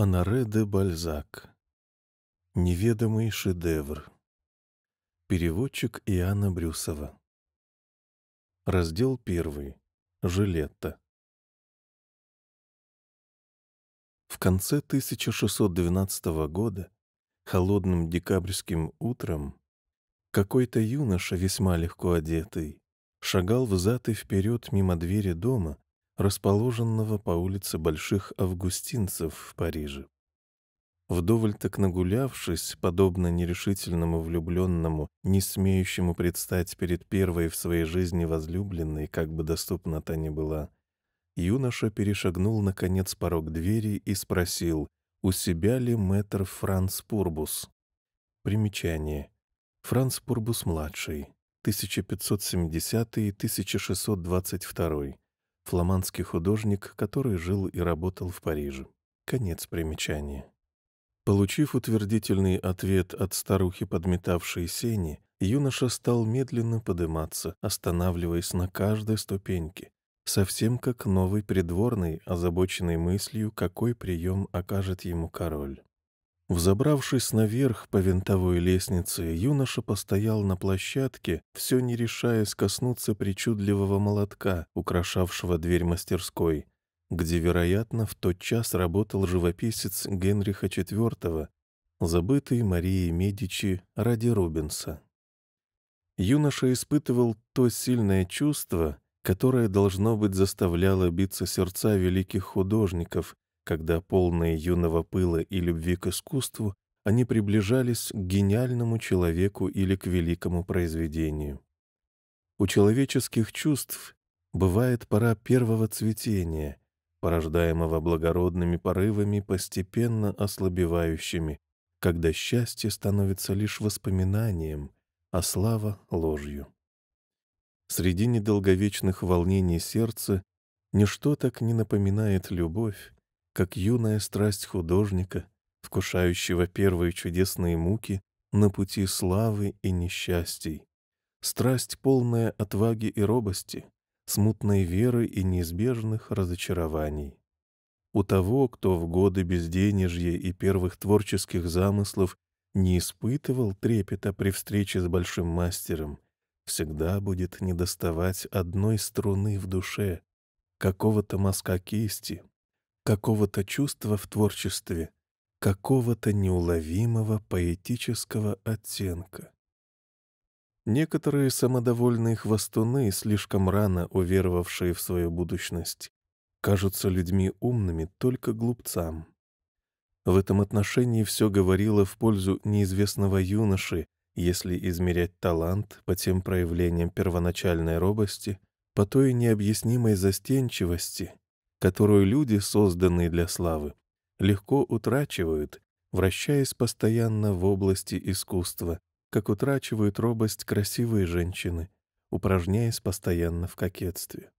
Анаре де Бальзак. Неведомый шедевр. Переводчик Иоанна Брюсова. Раздел первый. Жилетта. В конце 1612 года, холодным декабрьским утром, какой-то юноша, весьма легко одетый, шагал взад и вперед мимо двери дома, расположенного по улице Больших Августинцев в Париже. Вдоволь так нагулявшись, подобно нерешительному влюбленному, не смеющему предстать перед первой в своей жизни возлюбленной, как бы доступна та ни была, юноша перешагнул, наконец, порог двери и спросил, у себя ли мэтр Франц Пурбус. Примечание. Франц Пурбус-младший, 1570-1622 фламандский художник, который жил и работал в Париже. Конец примечания. Получив утвердительный ответ от старухи, подметавшей сени, юноша стал медленно подниматься, останавливаясь на каждой ступеньке, совсем как новый придворный, озабоченный мыслью, какой прием окажет ему король. Взобравшись наверх по винтовой лестнице, юноша постоял на площадке, все не решаясь коснуться причудливого молотка, украшавшего дверь мастерской, где, вероятно, в тот час работал живописец Генриха IV, забытый Марией Медичи ради Рубенса. Юноша испытывал то сильное чувство, которое, должно быть, заставляло биться сердца великих художников, когда, полные юного пыла и любви к искусству, они приближались к гениальному человеку или к великому произведению. У человеческих чувств бывает пора первого цветения, порождаемого благородными порывами, постепенно ослабевающими, когда счастье становится лишь воспоминанием, а слава — ложью. Среди недолговечных волнений сердца ничто так не напоминает любовь, как юная страсть художника, вкушающего первые чудесные муки на пути славы и несчастий. Страсть, полная отваги и робости, смутной веры и неизбежных разочарований. У того, кто в годы безденежья и первых творческих замыслов не испытывал трепета при встрече с большим мастером, всегда будет недоставать одной струны в душе, какого-то мазка кисти, какого-то чувства в творчестве, какого-то неуловимого поэтического оттенка. Некоторые самодовольные хвостуны, слишком рано уверовавшие в свою будущность, кажутся людьми умными только глупцам. В этом отношении все говорило в пользу неизвестного юноши, если измерять талант по тем проявлениям первоначальной робости, по той необъяснимой застенчивости, которую люди, созданные для славы, легко утрачивают, вращаясь постоянно в области искусства, как утрачивают робость красивые женщины, упражняясь постоянно в кокетстве.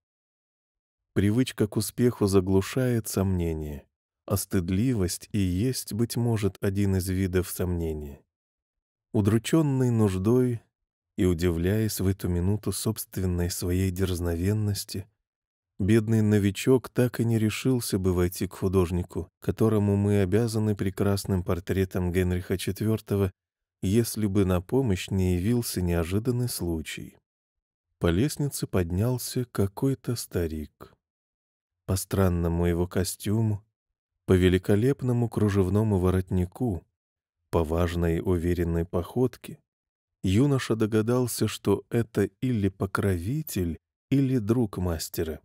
Привычка к успеху заглушает сомнение, а стыдливость и есть, быть может, один из видов сомнения. Удрученный нуждой и удивляясь в эту минуту собственной своей дерзновенности, Бедный новичок так и не решился бы войти к художнику, которому мы обязаны прекрасным портретом Генриха IV, если бы на помощь не явился неожиданный случай. По лестнице поднялся какой-то старик. По странному его костюму, по великолепному кружевному воротнику, по важной уверенной походке, юноша догадался, что это или покровитель, или друг мастера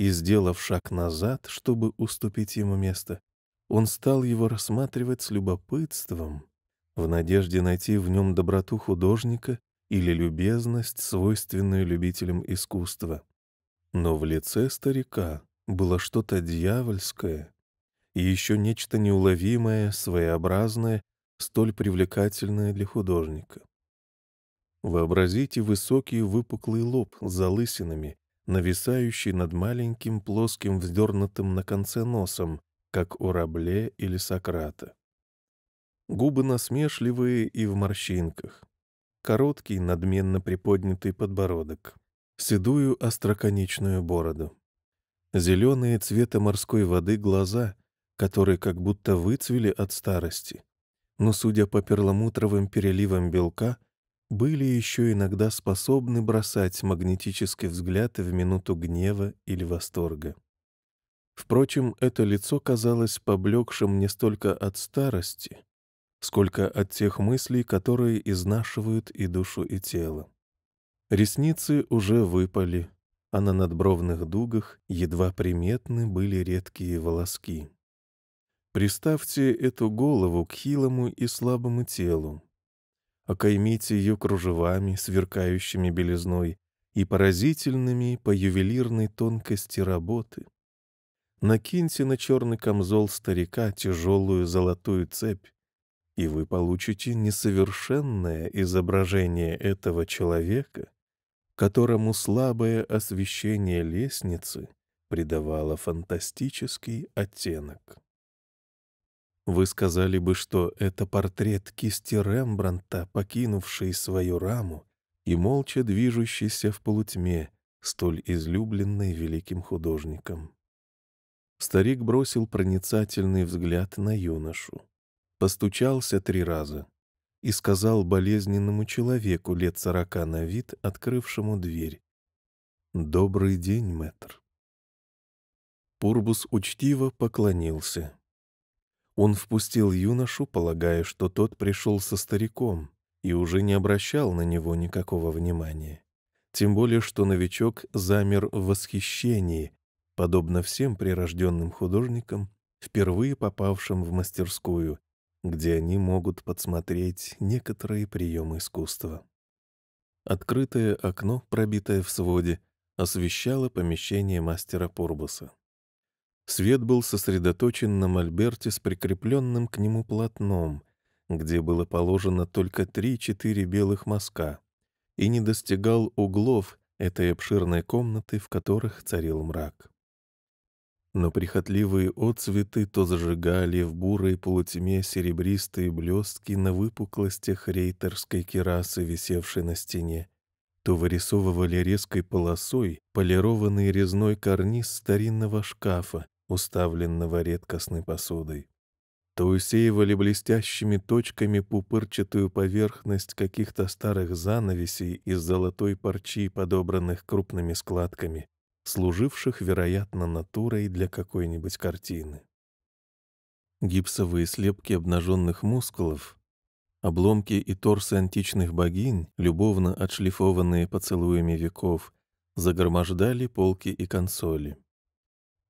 и, сделав шаг назад, чтобы уступить ему место, он стал его рассматривать с любопытством, в надежде найти в нем доброту художника или любезность, свойственную любителям искусства. Но в лице старика было что-то дьявольское и еще нечто неуловимое, своеобразное, столь привлекательное для художника. Вообразите высокий выпуклый лоб с залысинами нависающий над маленьким плоским вздернутым на конце носом, как у Рабле или Сократа. Губы насмешливые и в морщинках. Короткий, надменно приподнятый подбородок. Седую остроконечную бороду. Зеленые цвета морской воды глаза, которые как будто выцвели от старости. Но, судя по перламутровым переливам белка, — были еще иногда способны бросать магнетический взгляд в минуту гнева или восторга. Впрочем, это лицо казалось поблекшим не столько от старости, сколько от тех мыслей, которые изнашивают и душу, и тело. Ресницы уже выпали, а на надбровных дугах едва приметны были редкие волоски. Приставьте эту голову к хилому и слабому телу, окаймите ее кружевами, сверкающими белизной, и поразительными по ювелирной тонкости работы. Накиньте на черный камзол старика тяжелую золотую цепь, и вы получите несовершенное изображение этого человека, которому слабое освещение лестницы придавало фантастический оттенок. Вы сказали бы, что это портрет кисти Рембрандта, покинувший свою раму и молча движущийся в полутьме, столь излюбленный великим художником. Старик бросил проницательный взгляд на юношу. Постучался три раза и сказал болезненному человеку лет сорока на вид, открывшему дверь. «Добрый день, мэтр». Пурбус учтиво поклонился. Он впустил юношу, полагая, что тот пришел со стариком, и уже не обращал на него никакого внимания. Тем более, что новичок замер в восхищении, подобно всем прирожденным художникам, впервые попавшим в мастерскую, где они могут подсмотреть некоторые приемы искусства. Открытое окно, пробитое в своде, освещало помещение мастера Порбуса. Свет был сосредоточен на мольберте с прикрепленным к нему полотном, где было положено только три-четыре белых мазка, и не достигал углов этой обширной комнаты, в которых царил мрак. Но прихотливые отцветы то зажигали в бурой полутьме серебристые блестки на выпуклостях рейтерской керасы, висевшей на стене, то вырисовывали резкой полосой полированный резной карниз старинного шкафа, уставленного редкостной посудой, то усеивали блестящими точками пупырчатую поверхность каких-то старых занавесей из золотой парчи, подобранных крупными складками, служивших, вероятно, натурой для какой-нибудь картины. Гипсовые слепки обнаженных мускулов, обломки и торсы античных богинь, любовно отшлифованные поцелуями веков, загромождали полки и консоли.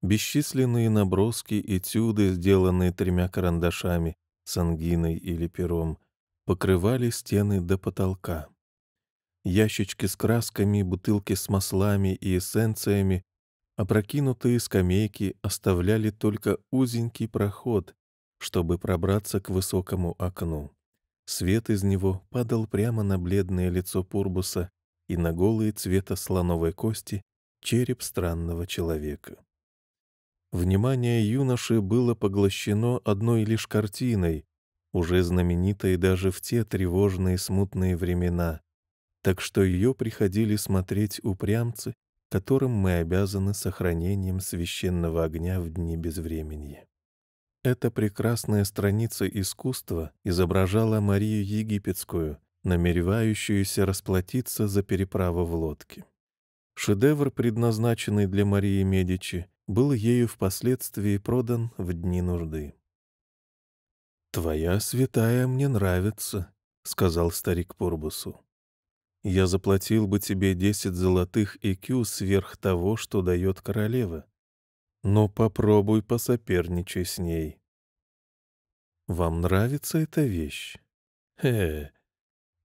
Бесчисленные наброски, этюды, сделанные тремя карандашами, сангиной или пером, покрывали стены до потолка. Ящички с красками, бутылки с маслами и эссенциями, опрокинутые скамейки оставляли только узенький проход, чтобы пробраться к высокому окну. Свет из него падал прямо на бледное лицо Пурбуса и на голые цвета слоновой кости череп странного человека. Внимание юноши было поглощено одной лишь картиной, уже знаменитой даже в те тревожные смутные времена, так что ее приходили смотреть упрямцы, которым мы обязаны сохранением священного огня в дни безвременья. Эта прекрасная страница искусства изображала Марию Египетскую, намеревающуюся расплатиться за переправу в лодке. Шедевр, предназначенный для Марии Медичи, был ею впоследствии продан в дни нужды. «Твоя святая мне нравится», — сказал старик Порбусу. «Я заплатил бы тебе десять золотых икю сверх того, что дает королева. Но попробуй посоперничай с ней». «Вам нравится эта вещь?» «Хе,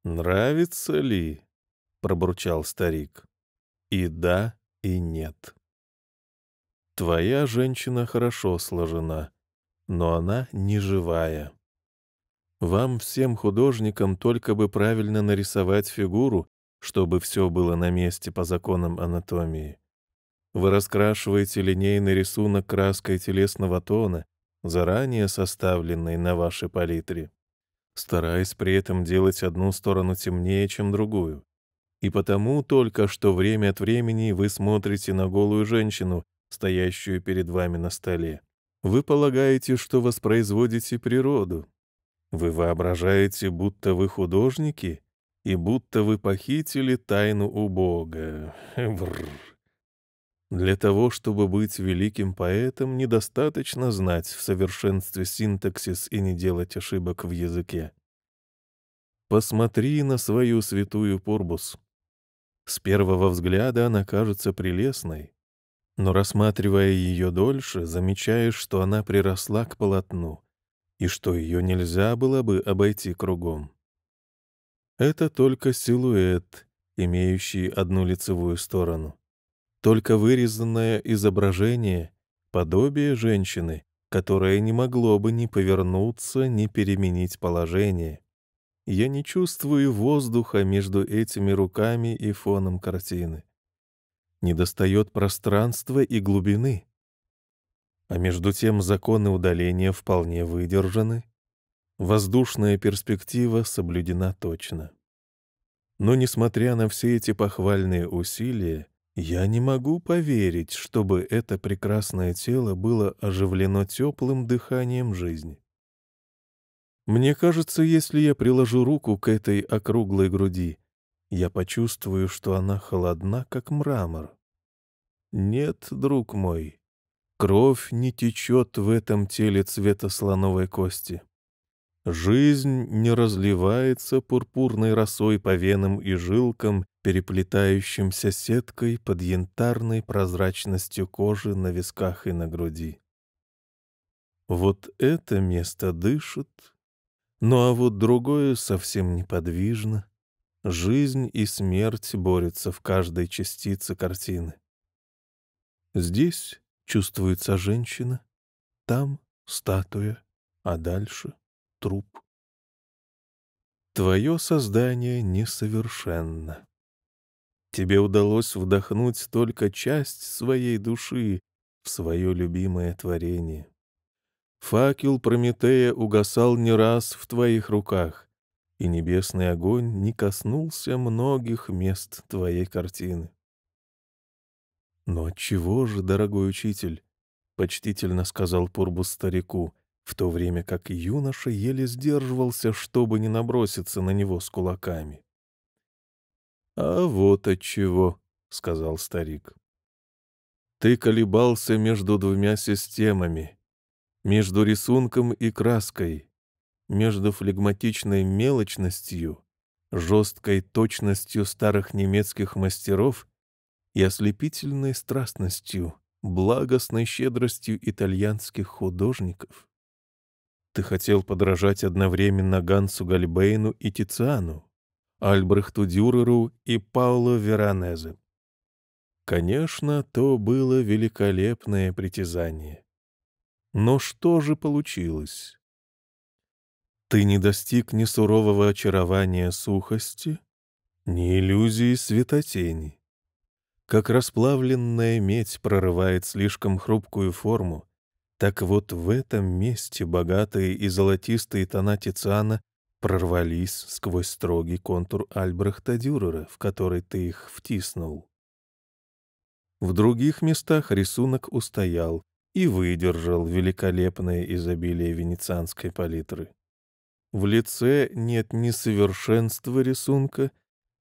нравится ли?» — пробурчал старик. «И да, и нет». Твоя женщина хорошо сложена, но она не живая. Вам всем художникам только бы правильно нарисовать фигуру, чтобы все было на месте по законам анатомии. Вы раскрашиваете линейный рисунок краской телесного тона, заранее составленной на вашей палитре, стараясь при этом делать одну сторону темнее, чем другую. И потому только что время от времени вы смотрите на голую женщину, стоящую перед вами на столе. Вы полагаете, что воспроизводите природу. Вы воображаете, будто вы художники и будто вы похитили тайну у Бога. Бррр. Для того, чтобы быть великим поэтом, недостаточно знать в совершенстве синтаксис и не делать ошибок в языке. Посмотри на свою святую Порбус. С первого взгляда она кажется прелестной, но рассматривая ее дольше, замечаешь, что она приросла к полотну и что ее нельзя было бы обойти кругом. Это только силуэт, имеющий одну лицевую сторону. Только вырезанное изображение — подобие женщины, которое не могло бы ни повернуться, ни переменить положение. Я не чувствую воздуха между этими руками и фоном картины недостает пространства и глубины. А между тем законы удаления вполне выдержаны, воздушная перспектива соблюдена точно. Но, несмотря на все эти похвальные усилия, я не могу поверить, чтобы это прекрасное тело было оживлено теплым дыханием жизни. Мне кажется, если я приложу руку к этой округлой груди, я почувствую, что она холодна, как мрамор. Нет, друг мой, кровь не течет в этом теле цвета слоновой кости. Жизнь не разливается пурпурной росой по венам и жилкам, переплетающимся сеткой под янтарной прозрачностью кожи на висках и на груди. Вот это место дышит, ну а вот другое совсем неподвижно. Жизнь и смерть борются в каждой частице картины. Здесь чувствуется женщина, там статуя, а дальше труп. Твое создание несовершенно. Тебе удалось вдохнуть только часть своей души в свое любимое творение. Факел Прометея угасал не раз в твоих руках, и небесный огонь не коснулся многих мест твоей картины. «Но чего же, дорогой учитель?» — почтительно сказал Пурбус старику, в то время как юноша еле сдерживался, чтобы не наброситься на него с кулаками. «А вот отчего», — сказал старик. «Ты колебался между двумя системами, между рисунком и краской, между флегматичной мелочностью, жесткой точностью старых немецких мастеров и ослепительной страстностью, благостной щедростью итальянских художников. Ты хотел подражать одновременно Гансу Гальбейну и Тициану, Альбрехту Дюреру и Паулу Веранезе. Конечно, то было великолепное притязание. Но что же получилось? Ты не достиг ни сурового очарования сухости, ни иллюзии светотени. Как расплавленная медь прорывает слишком хрупкую форму, так вот в этом месте богатые и золотистые тона Тициана прорвались сквозь строгий контур Альбрехта Дюрера, в который ты их втиснул. В других местах рисунок устоял и выдержал великолепное изобилие венецианской палитры. В лице нет ни совершенства рисунка,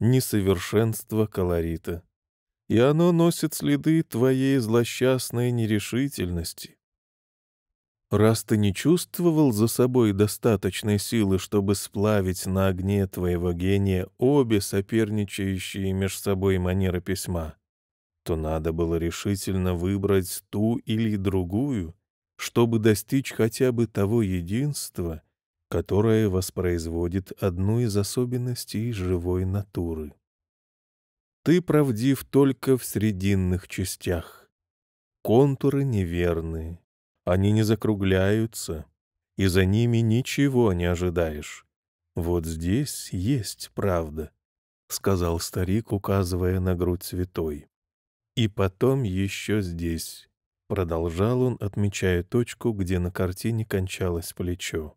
ни совершенства колорита. И оно носит следы твоей злосчастной нерешительности. Раз ты не чувствовал за собой достаточной силы, чтобы сплавить на огне твоего гения обе соперничающие между собой манеры письма, то надо было решительно выбрать ту или другую, чтобы достичь хотя бы того единства — которое воспроизводит одну из особенностей живой натуры. Ты правдив только в срединных частях. Контуры неверны, они не закругляются, и за ними ничего не ожидаешь. Вот здесь есть правда, — сказал старик, указывая на грудь святой. И потом еще здесь, — продолжал он, отмечая точку, где на картине кончалось плечо.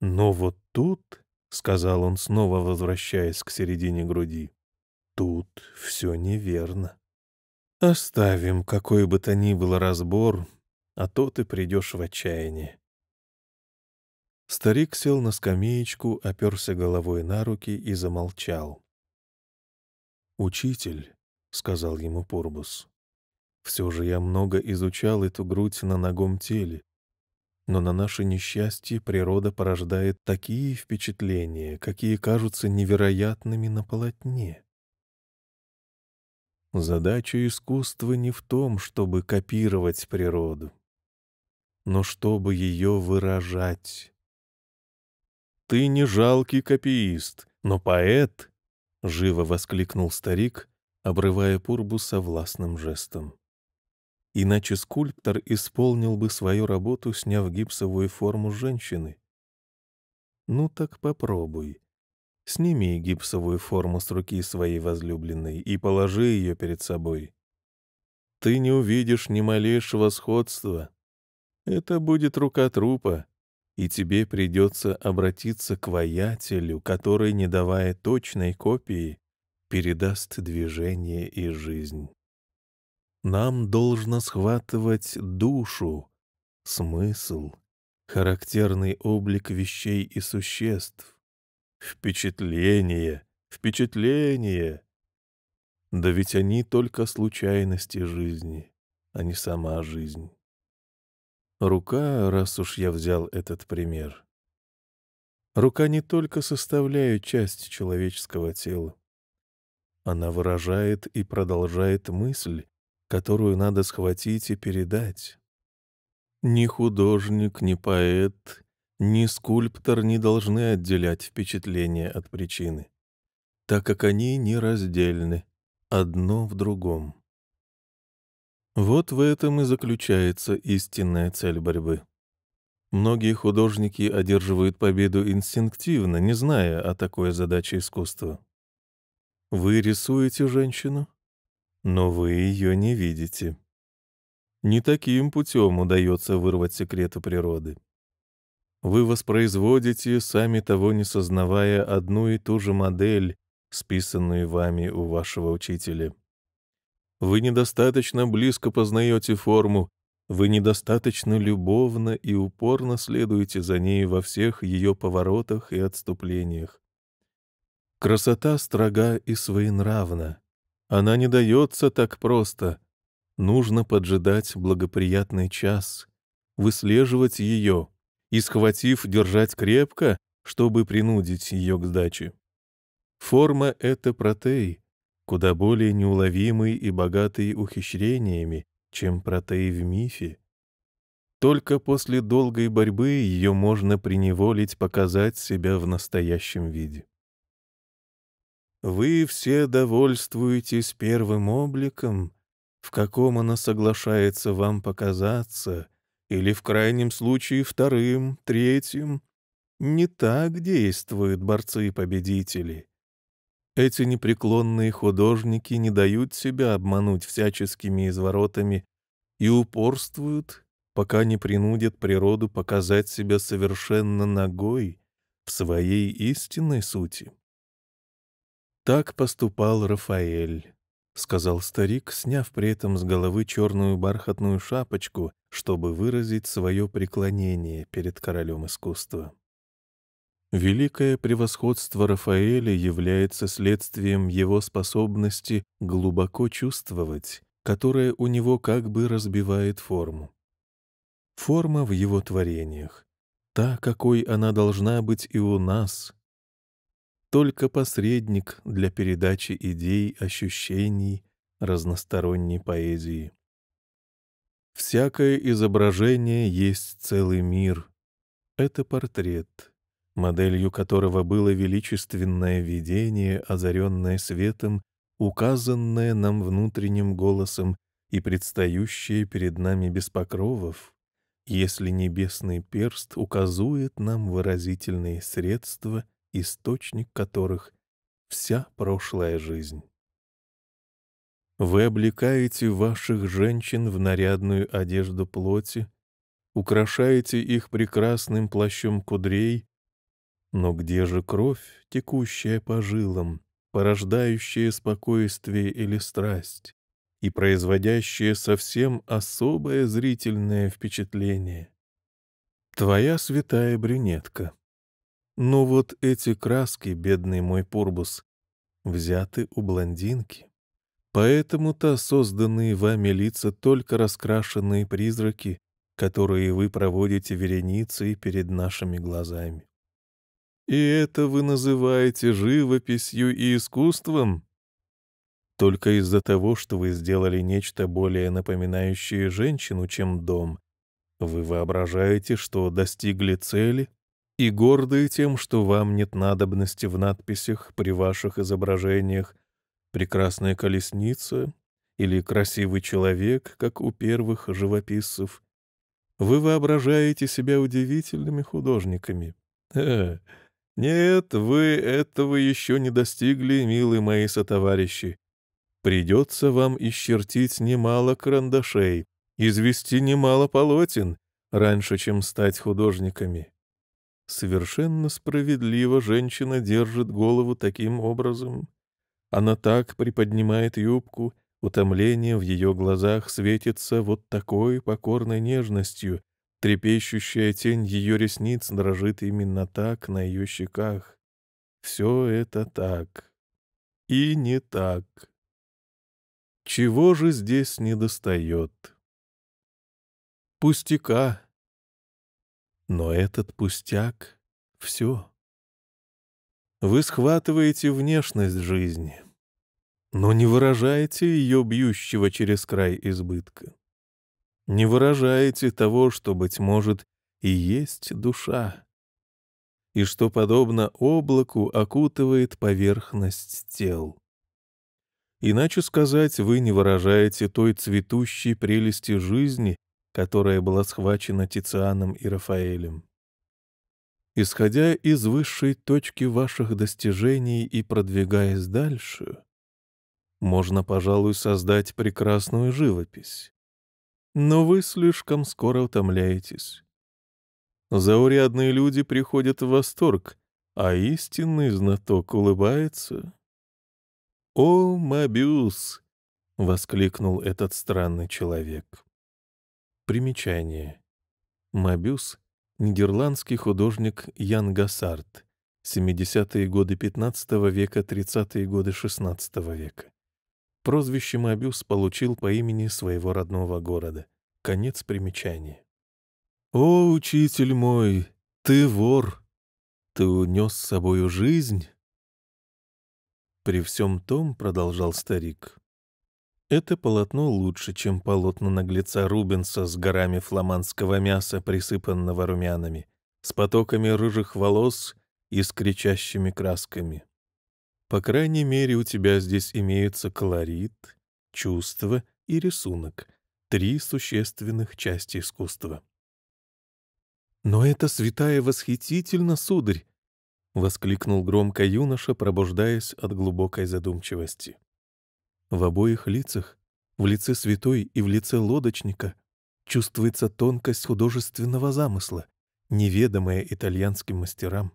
Но вот тут, — сказал он, снова возвращаясь к середине груди, — тут все неверно. Оставим какой бы то ни был разбор, а то ты придешь в отчаяние. Старик сел на скамеечку, оперся головой на руки и замолчал. «Учитель», — сказал ему Пурбус, — «все же я много изучал эту грудь на ногом теле. Но на наше несчастье природа порождает такие впечатления, какие кажутся невероятными на полотне. Задача искусства не в том, чтобы копировать природу, но чтобы ее выражать. «Ты не жалкий копиист, но поэт!» — живо воскликнул старик, обрывая пурбу со властным жестом иначе скульптор исполнил бы свою работу, сняв гипсовую форму женщины. Ну так попробуй. Сними гипсовую форму с руки своей возлюбленной и положи ее перед собой. Ты не увидишь ни малейшего сходства. Это будет рука трупа, и тебе придется обратиться к воятелю, который, не давая точной копии, передаст движение и жизнь. Нам должно схватывать душу, смысл, характерный облик вещей и существ. Впечатление, впечатление! Да ведь они только случайности жизни, а не сама жизнь. Рука, раз уж я взял этот пример. Рука не только составляет часть человеческого тела. Она выражает и продолжает мысль, которую надо схватить и передать. Ни художник, ни поэт, ни скульптор не должны отделять впечатление от причины, так как они нераздельны, одно в другом. Вот в этом и заключается истинная цель борьбы. Многие художники одерживают победу инстинктивно, не зная о такой задаче искусства. Вы рисуете женщину? но вы ее не видите. Не таким путем удается вырвать секреты природы. Вы воспроизводите, сами того не сознавая, одну и ту же модель, списанную вами у вашего учителя. Вы недостаточно близко познаете форму, вы недостаточно любовно и упорно следуете за ней во всех ее поворотах и отступлениях. Красота строга и своенравна. Она не дается так просто. Нужно поджидать благоприятный час, выслеживать ее и, схватив, держать крепко, чтобы принудить ее к сдаче. Форма — это протей, куда более неуловимый и богатый ухищрениями, чем протей в мифе. Только после долгой борьбы ее можно приневолить показать себя в настоящем виде. Вы все довольствуетесь первым обликом, в каком она соглашается вам показаться, или в крайнем случае вторым, третьим. Не так действуют борцы-победители. и Эти непреклонные художники не дают себя обмануть всяческими изворотами и упорствуют, пока не принудят природу показать себя совершенно ногой в своей истинной сути. «Так поступал Рафаэль», — сказал старик, сняв при этом с головы черную бархатную шапочку, чтобы выразить свое преклонение перед королем искусства. Великое превосходство Рафаэля является следствием его способности глубоко чувствовать, которое у него как бы разбивает форму. Форма в его творениях, та, какой она должна быть и у нас, только посредник для передачи идей, ощущений, разносторонней поэзии. Всякое изображение есть целый мир. Это портрет, моделью которого было величественное видение, озаренное светом, указанное нам внутренним голосом и предстающее перед нами без покровов, если небесный перст указует нам выразительные средства — источник которых — вся прошлая жизнь. Вы облекаете ваших женщин в нарядную одежду плоти, украшаете их прекрасным плащом кудрей, но где же кровь, текущая по жилам, порождающая спокойствие или страсть, и производящая совсем особое зрительное впечатление? Твоя святая брюнетка. Но вот эти краски, бедный мой Пурбус, взяты у блондинки. Поэтому-то созданные вами лица только раскрашенные призраки, которые вы проводите вереницей перед нашими глазами. И это вы называете живописью и искусством? Только из-за того, что вы сделали нечто более напоминающее женщину, чем дом, вы воображаете, что достигли цели? и гордые тем, что вам нет надобности в надписях при ваших изображениях «Прекрасная колесница» или «Красивый человек», как у первых живописцев. Вы воображаете себя удивительными художниками. Э, нет, вы этого еще не достигли, милые мои сотоварищи. Придется вам исчертить немало карандашей, извести немало полотен, раньше, чем стать художниками. Совершенно справедливо женщина держит голову таким образом. Она так приподнимает юбку, утомление в ее глазах светится вот такой покорной нежностью, трепещущая тень ее ресниц дрожит именно так на ее щеках. Все это так. И не так. Чего же здесь недостает? Пустяка, но этот пустяк — все. Вы схватываете внешность жизни, но не выражаете ее бьющего через край избытка. Не выражаете того, что, быть может, и есть душа, и что, подобно облаку, окутывает поверхность тел. Иначе сказать, вы не выражаете той цветущей прелести жизни, которая была схвачена Тицианом и Рафаэлем. Исходя из высшей точки ваших достижений и продвигаясь дальше, можно, пожалуй, создать прекрасную живопись. Но вы слишком скоро утомляетесь. Заурядные люди приходят в восторг, а истинный знаток улыбается. «О, Мобиус!» — воскликнул этот странный человек. Примечание. Мобюс — нидерландский художник Ян Гассарт, 70-е годы XV века, 30-е годы XVI века. Прозвище Мобюс получил по имени своего родного города. Конец примечания. «О, учитель мой, ты вор! Ты унес с собою жизнь!» При всем том, — продолжал старик, это полотно лучше, чем полотно наглеца Рубенса с горами фламандского мяса, присыпанного румянами, с потоками рыжих волос и с кричащими красками. По крайней мере, у тебя здесь имеются колорит, чувство и рисунок — три существенных части искусства. «Но это святая восхитительно, сударь!» — воскликнул громко юноша, пробуждаясь от глубокой задумчивости. В обоих лицах, в лице святой и в лице лодочника, чувствуется тонкость художественного замысла, неведомая итальянским мастерам.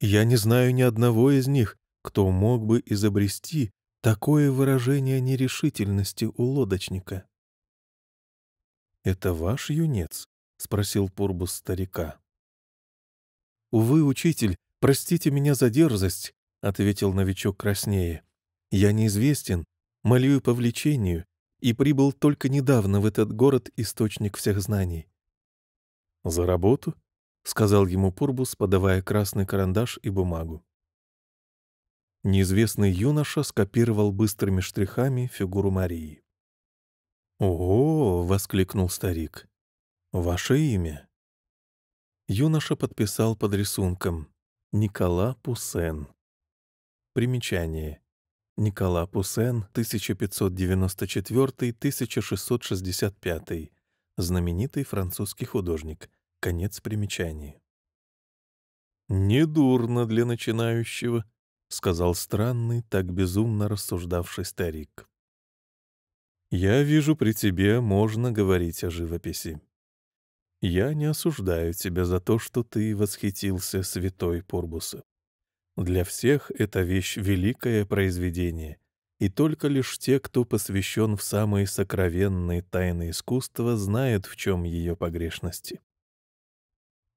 Я не знаю ни одного из них, кто мог бы изобрести такое выражение нерешительности у лодочника. «Это ваш юнец?» — спросил Пурбус старика. «Увы, учитель, простите меня за дерзость», — ответил новичок краснее. Я неизвестен, молю по влечению, и прибыл только недавно в этот город источник всех знаний. «За работу?» — сказал ему Пурбус, подавая красный карандаш и бумагу. Неизвестный юноша скопировал быстрыми штрихами фигуру Марии. «Ого!» — воскликнул старик. «Ваше имя?» Юноша подписал под рисунком «Никола Пуссен». Примечание. Никола Пуссен, 1594-1665, знаменитый французский художник. Конец примечаний. «Недурно для начинающего», — сказал странный, так безумно рассуждавший старик. «Я вижу, при тебе можно говорить о живописи. Я не осуждаю тебя за то, что ты восхитился святой Порбуса. Для всех эта вещь — великое произведение, и только лишь те, кто посвящен в самые сокровенные тайны искусства, знают, в чем ее погрешности.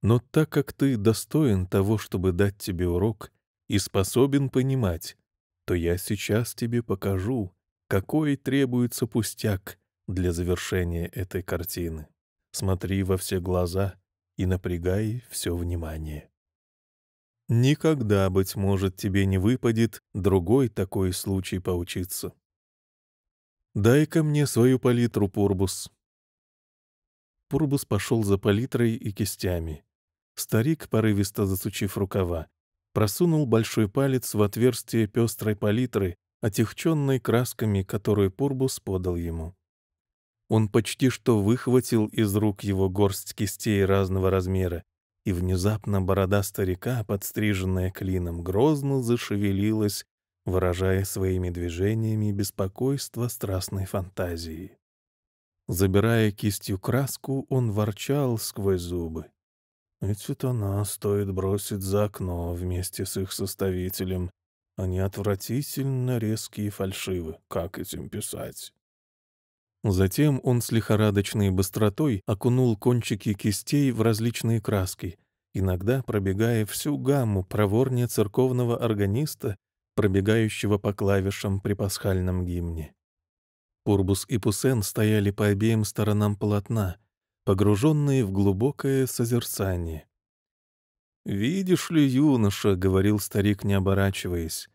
Но так как ты достоин того, чтобы дать тебе урок, и способен понимать, то я сейчас тебе покажу, какой требуется пустяк для завершения этой картины. Смотри во все глаза и напрягай все внимание. Никогда, быть может, тебе не выпадет другой такой случай поучиться. «Дай-ка мне свою палитру, Пурбус». Пурбус пошел за палитрой и кистями. Старик, порывисто засучив рукава, просунул большой палец в отверстие пестрой палитры, отягченной красками, которую Пурбус подал ему. Он почти что выхватил из рук его горсть кистей разного размера и внезапно борода старика, подстриженная клином, грозно зашевелилась, выражая своими движениями беспокойство страстной фантазии. Забирая кистью краску, он ворчал сквозь зубы. «Ведь это нас стоит бросить за окно вместе с их составителем. Они а отвратительно резкие и фальшивы. Как этим писать?» Затем он с лихорадочной быстротой окунул кончики кистей в различные краски, иногда пробегая всю гамму проворня церковного органиста, пробегающего по клавишам при пасхальном гимне. Пурбус и Пусен стояли по обеим сторонам полотна, погруженные в глубокое созерцание. «Видишь ли, юноша», — говорил старик, не оборачиваясь,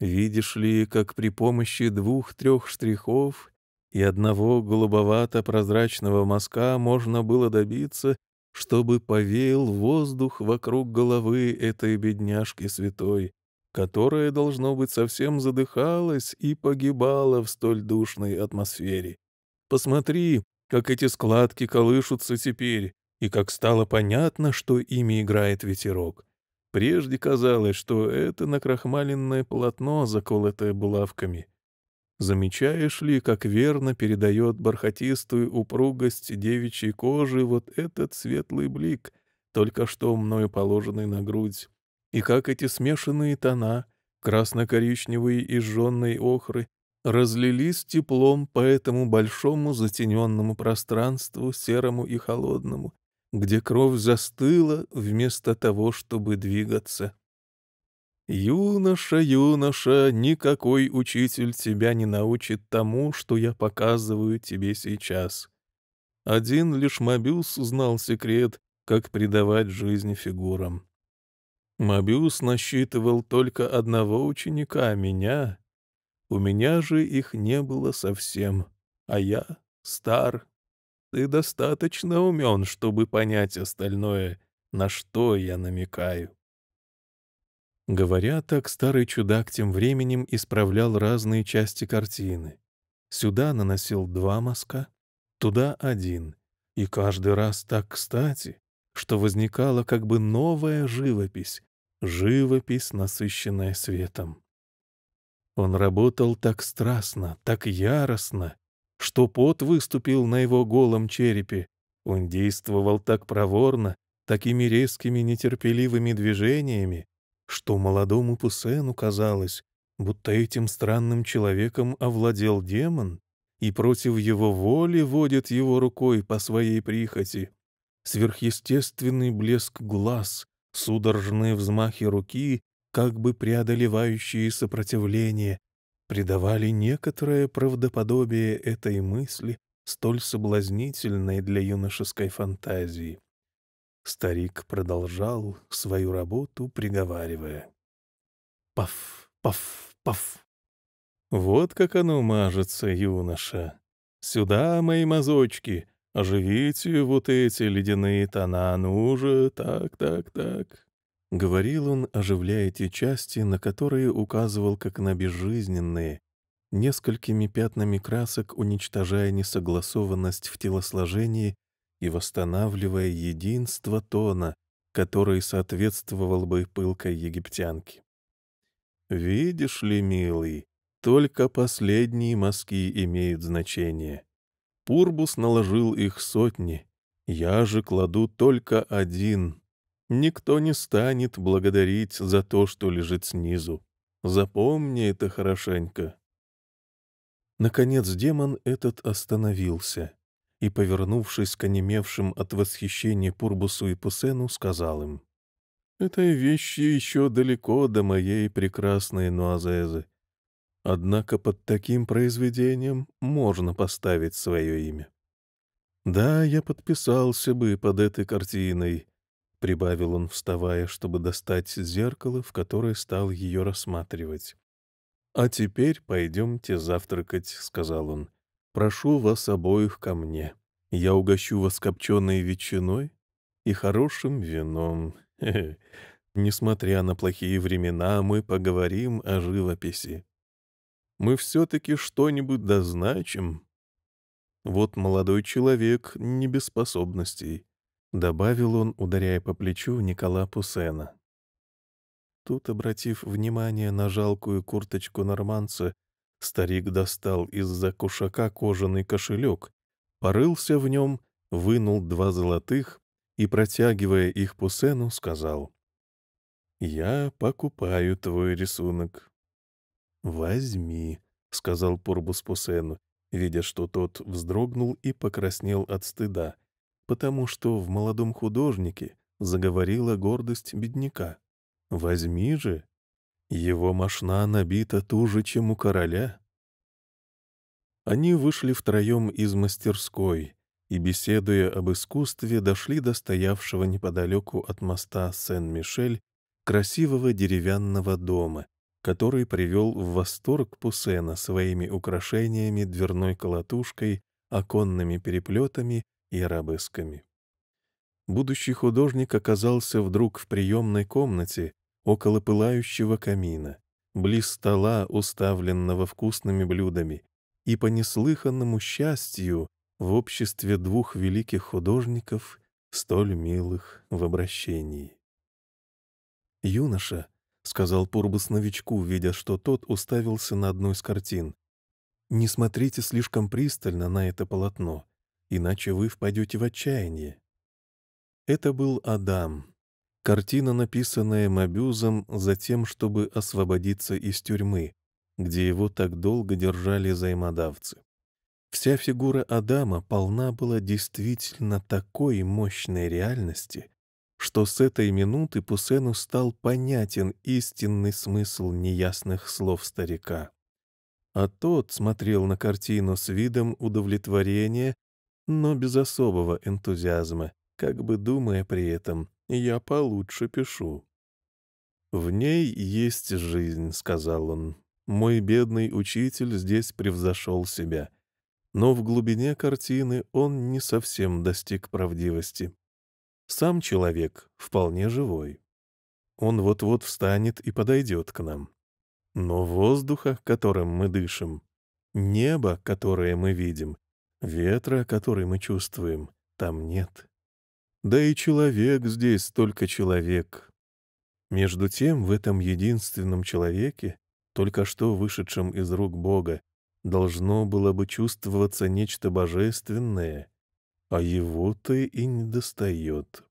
«видишь ли, как при помощи двух-трех штрихов и одного голубовато-прозрачного мазка можно было добиться, чтобы повеял воздух вокруг головы этой бедняжки святой, которая, должно быть, совсем задыхалась и погибала в столь душной атмосфере. Посмотри, как эти складки колышутся теперь, и как стало понятно, что ими играет ветерок. Прежде казалось, что это накрахмаленное полотно, заколотое булавками — Замечаешь ли, как верно передает бархатистую упругость девичьей кожи вот этот светлый блик, только что мною положенный на грудь? И как эти смешанные тона, красно-коричневые и жженной охры, разлились теплом по этому большому затененному пространству, серому и холодному, где кровь застыла вместо того, чтобы двигаться. «Юноша, юноша, никакой учитель тебя не научит тому, что я показываю тебе сейчас». Один лишь Мобиус знал секрет, как придавать жизни фигурам. Мобиус насчитывал только одного ученика, а меня. У меня же их не было совсем, а я стар. Ты достаточно умен, чтобы понять остальное, на что я намекаю. Говоря так, старый чудак тем временем исправлял разные части картины. Сюда наносил два мазка, туда один. И каждый раз так кстати, что возникала как бы новая живопись, живопись, насыщенная светом. Он работал так страстно, так яростно, что пот выступил на его голом черепе. Он действовал так проворно, такими резкими нетерпеливыми движениями, что молодому Пусену казалось, будто этим странным человеком овладел демон и против его воли водит его рукой по своей прихоти. Сверхъестественный блеск глаз, судорожные взмахи руки, как бы преодолевающие сопротивление, придавали некоторое правдоподобие этой мысли, столь соблазнительной для юношеской фантазии. Старик продолжал свою работу, приговаривая. «Паф, паф, паф!» «Вот как оно мажется, юноша! Сюда, мои мазочки, оживите вот эти ледяные тона, ну же, так, так, так!» — говорил он, оживляя те части, на которые указывал как на безжизненные, несколькими пятнами красок уничтожая несогласованность в телосложении и восстанавливая единство тона, который соответствовал бы пылкой египтянке. «Видишь ли, милый, только последние мазки имеют значение. Пурбус наложил их сотни, я же кладу только один. Никто не станет благодарить за то, что лежит снизу. Запомни это хорошенько». Наконец демон этот остановился — и, повернувшись к онемевшим от восхищения Пурбусу и Пусену, сказал им, «Этой вещи еще далеко до моей прекрасной Нуазезы. Однако под таким произведением можно поставить свое имя». «Да, я подписался бы под этой картиной», — прибавил он, вставая, чтобы достать зеркало, в которое стал ее рассматривать. «А теперь пойдемте завтракать», — сказал он. Прошу вас обоих ко мне. Я угощу вас копченой ветчиной и хорошим вином. Несмотря на плохие времена, мы поговорим о живописи. Мы все-таки что-нибудь дозначим. Вот молодой человек не без способностей, — добавил он, ударяя по плечу Никола Пусена. Тут, обратив внимание на жалкую курточку норманца Старик достал из-за кушака кожаный кошелек, порылся в нем, вынул два золотых и, протягивая их Пусену, сказал «Я покупаю твой рисунок». «Возьми», — сказал Пурбус Пусену, видя, что тот вздрогнул и покраснел от стыда, потому что в молодом художнике заговорила гордость бедняка. «Возьми же его мошна набита туже, чем у короля. Они вышли втроем из мастерской и, беседуя об искусстве, дошли до стоявшего неподалеку от моста Сен-Мишель красивого деревянного дома, который привел в восторг Пусена своими украшениями, дверной колотушкой, оконными переплетами и арабесками. Будущий художник оказался вдруг в приемной комнате, около пылающего камина, близ стола, уставленного вкусными блюдами, и по неслыханному счастью в обществе двух великих художников, столь милых в обращении. «Юноша», — сказал Пурбас новичку, видя, что тот уставился на одну из картин, — «не смотрите слишком пристально на это полотно, иначе вы впадете в отчаяние». Это был Адам, Картина, написанная Мобюзом за тем, чтобы освободиться из тюрьмы, где его так долго держали займодавцы. Вся фигура Адама полна была действительно такой мощной реальности, что с этой минуты Пусену стал понятен истинный смысл неясных слов старика. А тот смотрел на картину с видом удовлетворения, но без особого энтузиазма, как бы думая при этом, я получше пишу. «В ней есть жизнь», — сказал он. «Мой бедный учитель здесь превзошел себя». Но в глубине картины он не совсем достиг правдивости. Сам человек вполне живой. Он вот-вот встанет и подойдет к нам. Но воздуха, которым мы дышим, неба, которое мы видим, ветра, который мы чувствуем, там нет. Да и человек здесь только человек. Между тем, в этом единственном человеке, только что вышедшем из рук Бога, должно было бы чувствоваться нечто божественное, а его-то и не достает.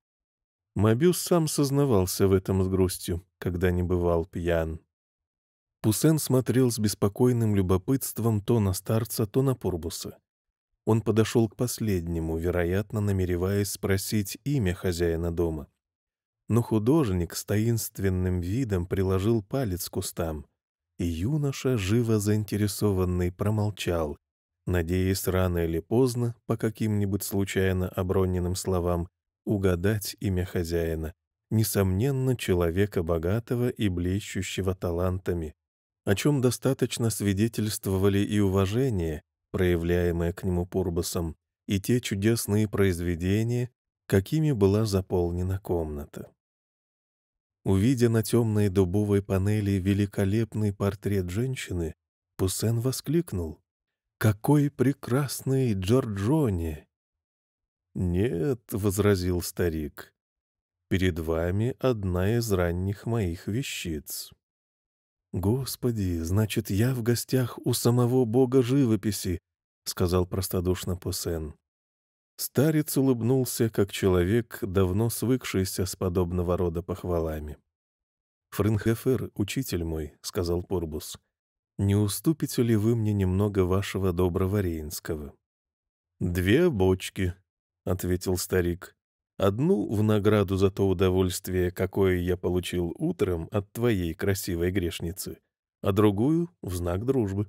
Мобиус сам сознавался в этом с грустью, когда не бывал пьян. Пусен смотрел с беспокойным любопытством то на старца, то на Пурбуса. Он подошел к последнему, вероятно, намереваясь спросить имя хозяина дома. Но художник с таинственным видом приложил палец к кустам, и юноша, живо заинтересованный, промолчал, надеясь рано или поздно, по каким-нибудь случайно оброненным словам, угадать имя хозяина, несомненно, человека богатого и блещущего талантами, о чем достаточно свидетельствовали и уважение, проявляемая к нему Пурбасом, и те чудесные произведения, какими была заполнена комната. Увидя на темной дубовой панели великолепный портрет женщины, Пуссен воскликнул «Какой прекрасный Джорджони!» «Нет», — возразил старик, — «перед вами одна из ранних моих вещиц». «Господи, значит, я в гостях у самого бога живописи», — сказал простодушно Пусен. Старец улыбнулся, как человек, давно свыкшийся с подобного рода похвалами. «Френхефер, учитель мой», — сказал Порбус, — «не уступите ли вы мне немного вашего доброго рейнского?» «Две бочки», — ответил старик. Одну в награду за то удовольствие, какое я получил утром от твоей красивой грешницы, а другую — в знак дружбы.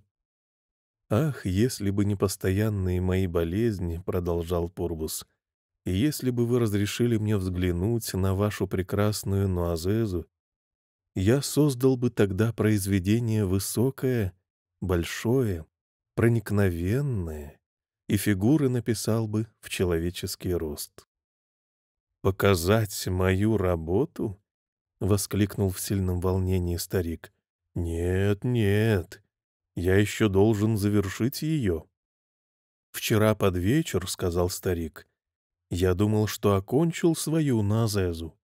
«Ах, если бы не постоянные мои болезни», — продолжал Пурбус, «и если бы вы разрешили мне взглянуть на вашу прекрасную Нуазезу, я создал бы тогда произведение высокое, большое, проникновенное, и фигуры написал бы в человеческий рост». «Показать мою работу?» — воскликнул в сильном волнении старик. «Нет, нет, я еще должен завершить ее». «Вчера под вечер», — сказал старик, — «я думал, что окончил свою Назезу.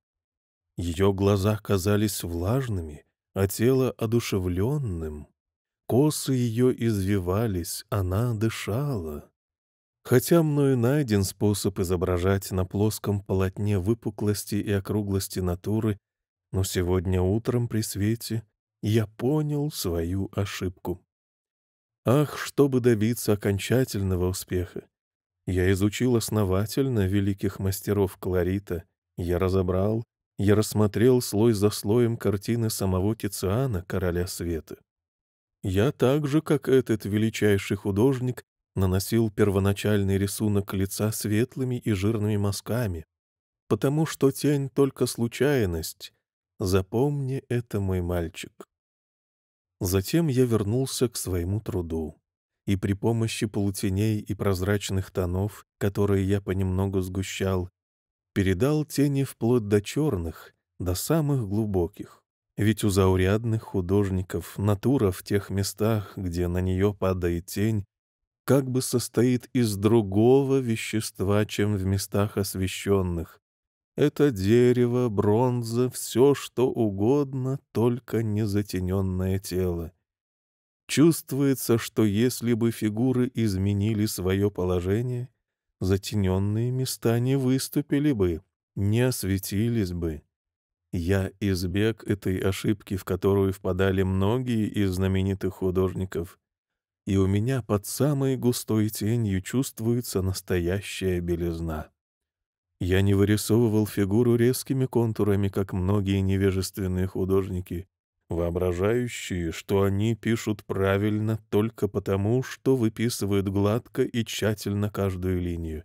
Ее глаза казались влажными, а тело одушевленным. Косы ее извивались, она дышала. Хотя мною найден способ изображать на плоском полотне выпуклости и округлости натуры, но сегодня утром при свете я понял свою ошибку. Ах, чтобы добиться окончательного успеха! Я изучил основательно великих мастеров колорита, я разобрал, я рассмотрел слой за слоем картины самого Тициана, короля света. Я так же, как этот величайший художник, наносил первоначальный рисунок лица светлыми и жирными мазками, потому что тень только случайность. Запомни это, мой мальчик. Затем я вернулся к своему труду. И при помощи полутеней и прозрачных тонов, которые я понемногу сгущал, передал тени вплоть до черных, до самых глубоких. Ведь у заурядных художников натура в тех местах, где на нее падает тень, как бы состоит из другого вещества, чем в местах освещенных. Это дерево, бронза, все что угодно, только не затененное тело. Чувствуется, что если бы фигуры изменили свое положение, затененные места не выступили бы, не осветились бы. Я избег этой ошибки, в которую впадали многие из знаменитых художников — и у меня под самой густой тенью чувствуется настоящая белизна. Я не вырисовывал фигуру резкими контурами, как многие невежественные художники, воображающие, что они пишут правильно только потому, что выписывают гладко и тщательно каждую линию.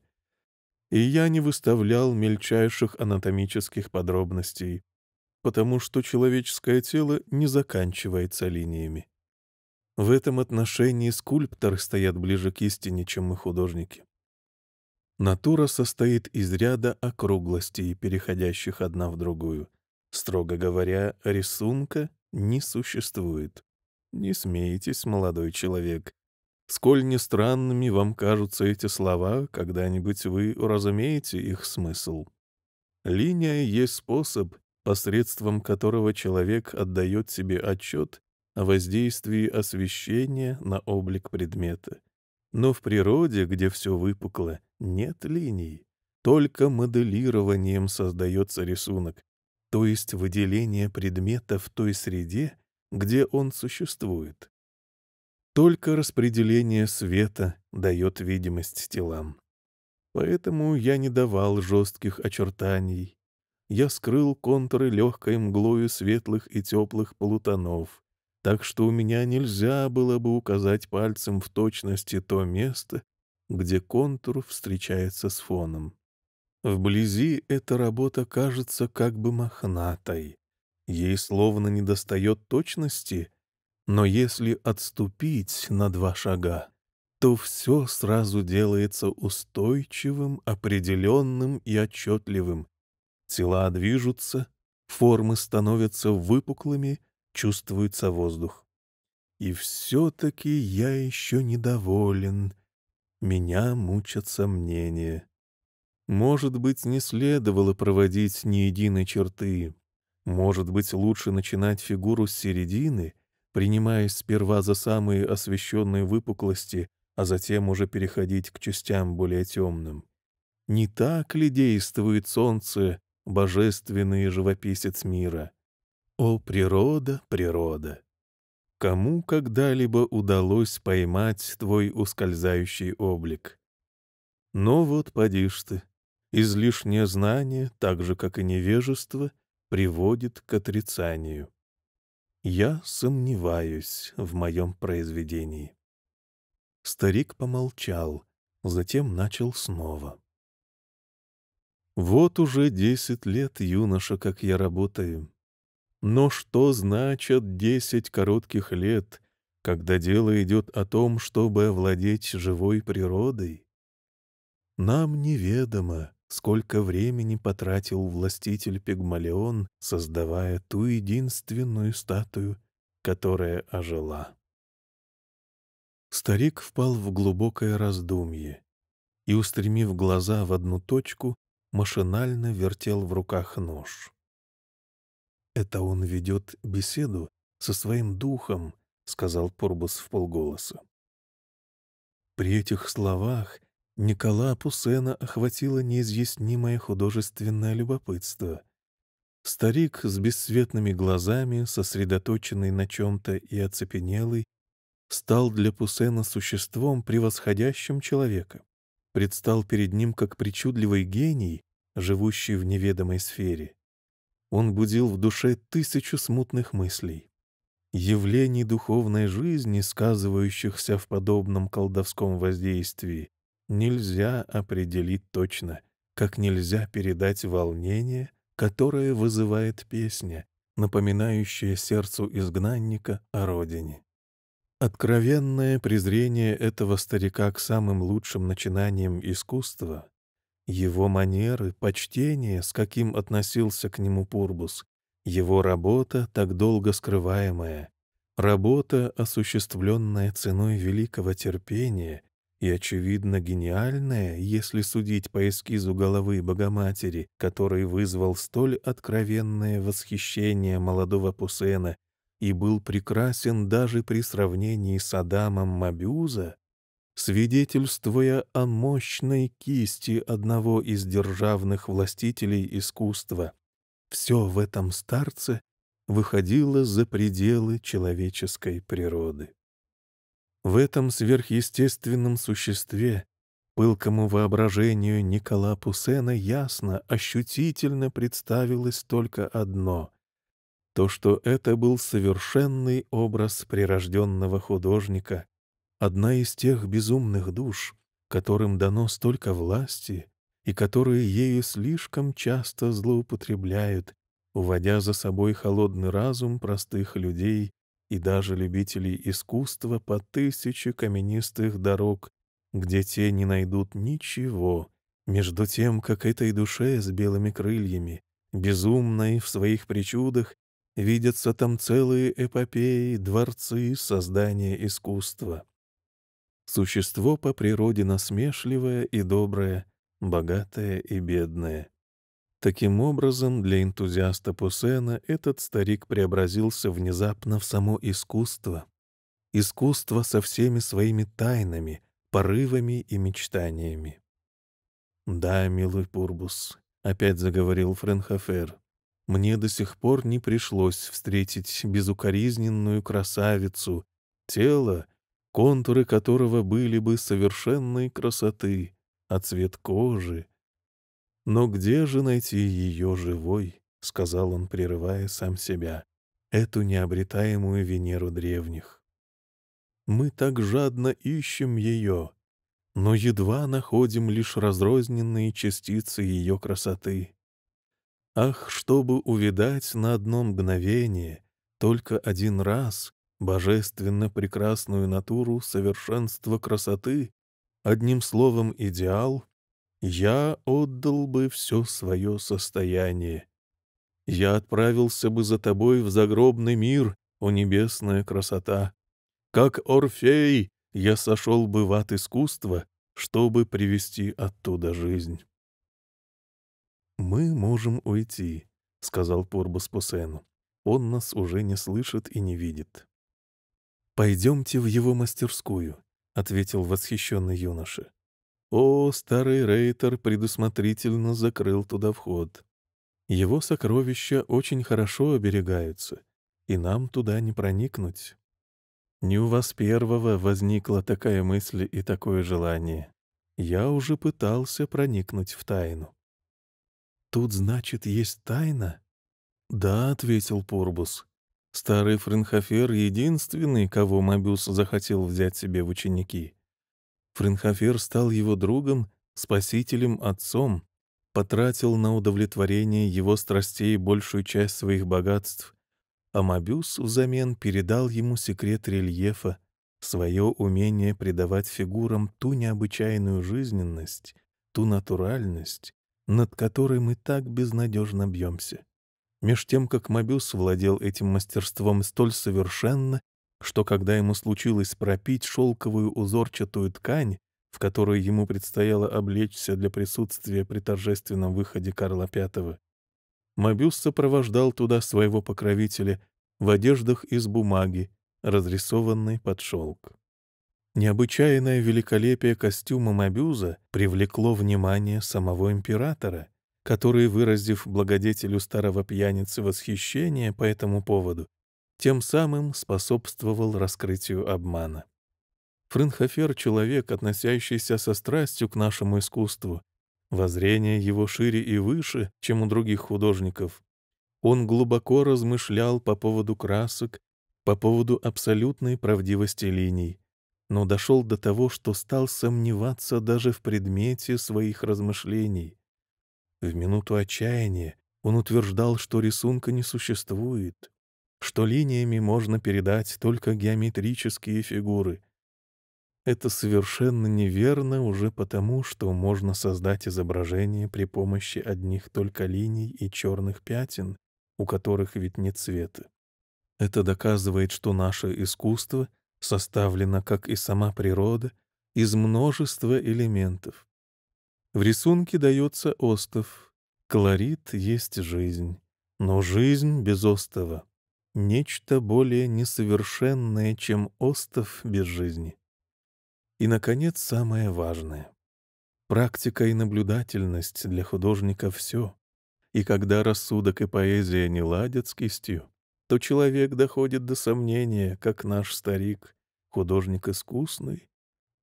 И я не выставлял мельчайших анатомических подробностей, потому что человеческое тело не заканчивается линиями. В этом отношении скульпторы стоят ближе к истине, чем мы художники. Натура состоит из ряда округлостей, переходящих одна в другую. Строго говоря, рисунка не существует. Не смейтесь, молодой человек. Сколь ни странными вам кажутся эти слова, когда-нибудь вы разумеете их смысл. Линия есть способ, посредством которого человек отдает себе отчет о воздействии освещения на облик предмета. Но в природе, где все выпукло, нет линий. Только моделированием создается рисунок, то есть выделение предмета в той среде, где он существует. Только распределение света дает видимость телам. Поэтому я не давал жестких очертаний. Я скрыл контуры легкой мглою светлых и теплых полутонов, так что у меня нельзя было бы указать пальцем в точности то место, где контур встречается с фоном. Вблизи эта работа кажется как бы мохнатой. Ей словно недостает точности, но если отступить на два шага, то все сразу делается устойчивым, определенным и отчетливым. Тела движутся, формы становятся выпуклыми — чувствуется воздух. И все-таки я еще недоволен. Меня мучат сомнения. Может быть, не следовало проводить ни единой черты. Может быть, лучше начинать фигуру с середины, принимаясь сперва за самые освещенные выпуклости, а затем уже переходить к частям более темным. Не так ли действует солнце, божественный живописец мира? О, природа, природа! Кому когда-либо удалось поймать твой ускользающий облик? Но ну вот подишь ты. Излишнее знание, так же, как и невежество, приводит к отрицанию. Я сомневаюсь в моем произведении. Старик помолчал, затем начал снова. Вот уже десять лет, юноша, как я работаю. Но что значат десять коротких лет, когда дело идет о том, чтобы овладеть живой природой? Нам неведомо, сколько времени потратил властитель Пигмалион, создавая ту единственную статую, которая ожила. Старик впал в глубокое раздумье и, устремив глаза в одну точку, машинально вертел в руках нож. «Это он ведет беседу со своим духом», — сказал Порбус в полголоса. При этих словах Никола Пусена охватило неизъяснимое художественное любопытство. Старик с бесцветными глазами, сосредоточенный на чем-то и оцепенелый, стал для Пусена существом, превосходящим человека. Предстал перед ним как причудливый гений, живущий в неведомой сфере он будил в душе тысячу смутных мыслей. Явлений духовной жизни, сказывающихся в подобном колдовском воздействии, нельзя определить точно, как нельзя передать волнение, которое вызывает песня, напоминающая сердцу изгнанника о родине. Откровенное презрение этого старика к самым лучшим начинаниям искусства его манеры, почтение, с каким относился к нему Пурбус, его работа, так долго скрываемая, работа, осуществленная ценой великого терпения и, очевидно, гениальная, если судить по эскизу головы Богоматери, который вызвал столь откровенное восхищение молодого Пусена и был прекрасен даже при сравнении с Адамом Мабюза, свидетельствуя о мощной кисти одного из державных властителей искусства. Все в этом старце выходило за пределы человеческой природы. В этом сверхъестественном существе пылкому воображению Никола Пусена ясно, ощутительно представилось только одно — то, что это был совершенный образ прирожденного художника, одна из тех безумных душ, которым дано столько власти и которые ею слишком часто злоупотребляют, уводя за собой холодный разум простых людей и даже любителей искусства по тысяче каменистых дорог, где те не найдут ничего, между тем, как этой душе с белыми крыльями, безумной в своих причудах, видятся там целые эпопеи, дворцы создания искусства существо по природе насмешливое и доброе, богатое и бедное. Таким образом, для энтузиаста Пусена этот старик преобразился внезапно в само искусство. Искусство со всеми своими тайнами, порывами и мечтаниями. «Да, милый Пурбус», — опять заговорил Френхофер, — «мне до сих пор не пришлось встретить безукоризненную красавицу, тело, контуры которого были бы совершенной красоты, а цвет кожи... «Но где же найти ее живой?» — сказал он, прерывая сам себя. «Эту необретаемую Венеру древних. Мы так жадно ищем ее, но едва находим лишь разрозненные частицы ее красоты. Ах, чтобы увидать на одно мгновение, только один раз, божественно прекрасную натуру совершенство красоты, одним словом идеал, я отдал бы все свое состояние. Я отправился бы за тобой в загробный мир, о небесная красота. Как Орфей я сошел бы в ад искусства, чтобы привести оттуда жизнь. «Мы можем уйти», — сказал Порбас Пусену. «Он нас уже не слышит и не видит». «Пойдемте в его мастерскую», — ответил восхищенный юноша. О, старый рейтер предусмотрительно закрыл туда вход. Его сокровища очень хорошо оберегаются, и нам туда не проникнуть. Не у вас первого возникла такая мысль и такое желание. Я уже пытался проникнуть в тайну. «Тут, значит, есть тайна?» «Да», — ответил Порбус. Старый Френхофер — единственный, кого Мобиус захотел взять себе в ученики. Френхофер стал его другом, спасителем, отцом, потратил на удовлетворение его страстей большую часть своих богатств, а Мобиус взамен передал ему секрет рельефа, свое умение придавать фигурам ту необычайную жизненность, ту натуральность, над которой мы так безнадежно бьемся меж тем как Мобюс владел этим мастерством столь совершенно, что когда ему случилось пропить шелковую узорчатую ткань, в которую ему предстояло облечься для присутствия при торжественном выходе Карла V, Мобюс сопровождал туда своего покровителя в одеждах из бумаги, разрисованной под шелк. Необычайное великолепие костюма Мобюза привлекло внимание самого императора — который, выразив благодетелю старого пьяницы восхищение по этому поводу, тем самым способствовал раскрытию обмана. Френхофер — человек, относящийся со страстью к нашему искусству. Воззрение его шире и выше, чем у других художников. Он глубоко размышлял по поводу красок, по поводу абсолютной правдивости линий, но дошел до того, что стал сомневаться даже в предмете своих размышлений. В минуту отчаяния он утверждал, что рисунка не существует, что линиями можно передать только геометрические фигуры. Это совершенно неверно уже потому, что можно создать изображение при помощи одних только линий и черных пятен, у которых ведь нет цвета. Это доказывает, что наше искусство составлено, как и сама природа, из множества элементов. В рисунке дается остов. Колорит есть жизнь. Но жизнь без остова. Нечто более несовершенное, чем остов без жизни. И, наконец, самое важное. Практика и наблюдательность для художника — все. И когда рассудок и поэзия не ладят с кистью, то человек доходит до сомнения, как наш старик, художник искусный,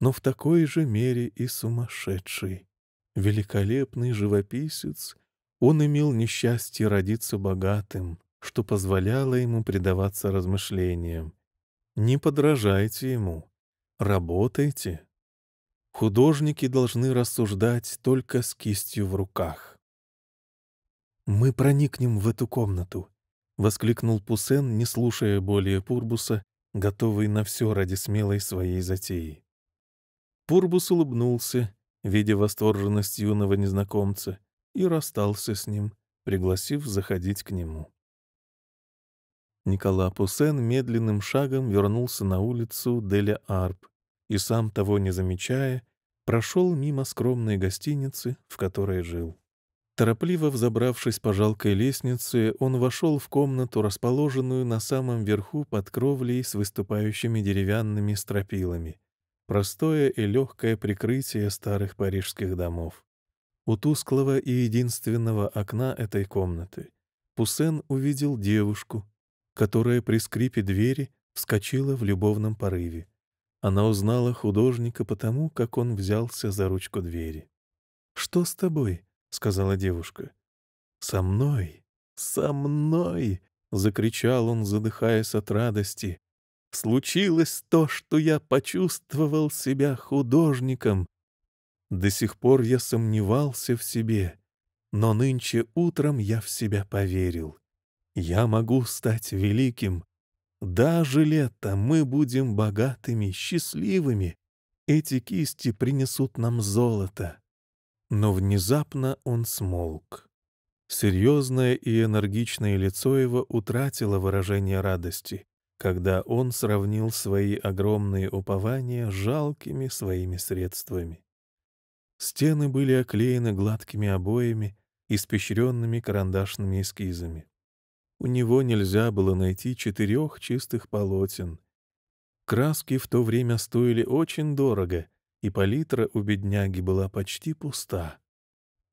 но в такой же мере и сумасшедший. Великолепный живописец, он имел несчастье родиться богатым, что позволяло ему предаваться размышлениям. Не подражайте ему, работайте. Художники должны рассуждать только с кистью в руках. «Мы проникнем в эту комнату», — воскликнул Пусен, не слушая более Пурбуса, готовый на все ради смелой своей затеи. Пурбус улыбнулся, видя восторженность юного незнакомца, и расстался с ним, пригласив заходить к нему. Никола Пуссен медленным шагом вернулся на улицу Деля Арп и, сам того не замечая, прошел мимо скромной гостиницы, в которой жил. Торопливо взобравшись по жалкой лестнице, он вошел в комнату, расположенную на самом верху под кровлей с выступающими деревянными стропилами, простое и легкое прикрытие старых парижских домов. У тусклого и единственного окна этой комнаты Пуссен увидел девушку, которая при скрипе двери вскочила в любовном порыве. Она узнала художника потому, как он взялся за ручку двери. «Что с тобой?» — сказала девушка. «Со мной! Со мной!» — закричал он, задыхаясь от радости, случилось то, что я почувствовал себя художником. До сих пор я сомневался в себе, но нынче утром я в себя поверил. Я могу стать великим. Даже лето мы будем богатыми, счастливыми. Эти кисти принесут нам золото. Но внезапно он смолк. Серьезное и энергичное лицо его утратило выражение радости когда он сравнил свои огромные упования с жалкими своими средствами. Стены были оклеены гладкими обоями, испещренными карандашными эскизами. У него нельзя было найти четырех чистых полотен. Краски в то время стоили очень дорого, и палитра у бедняги была почти пуста.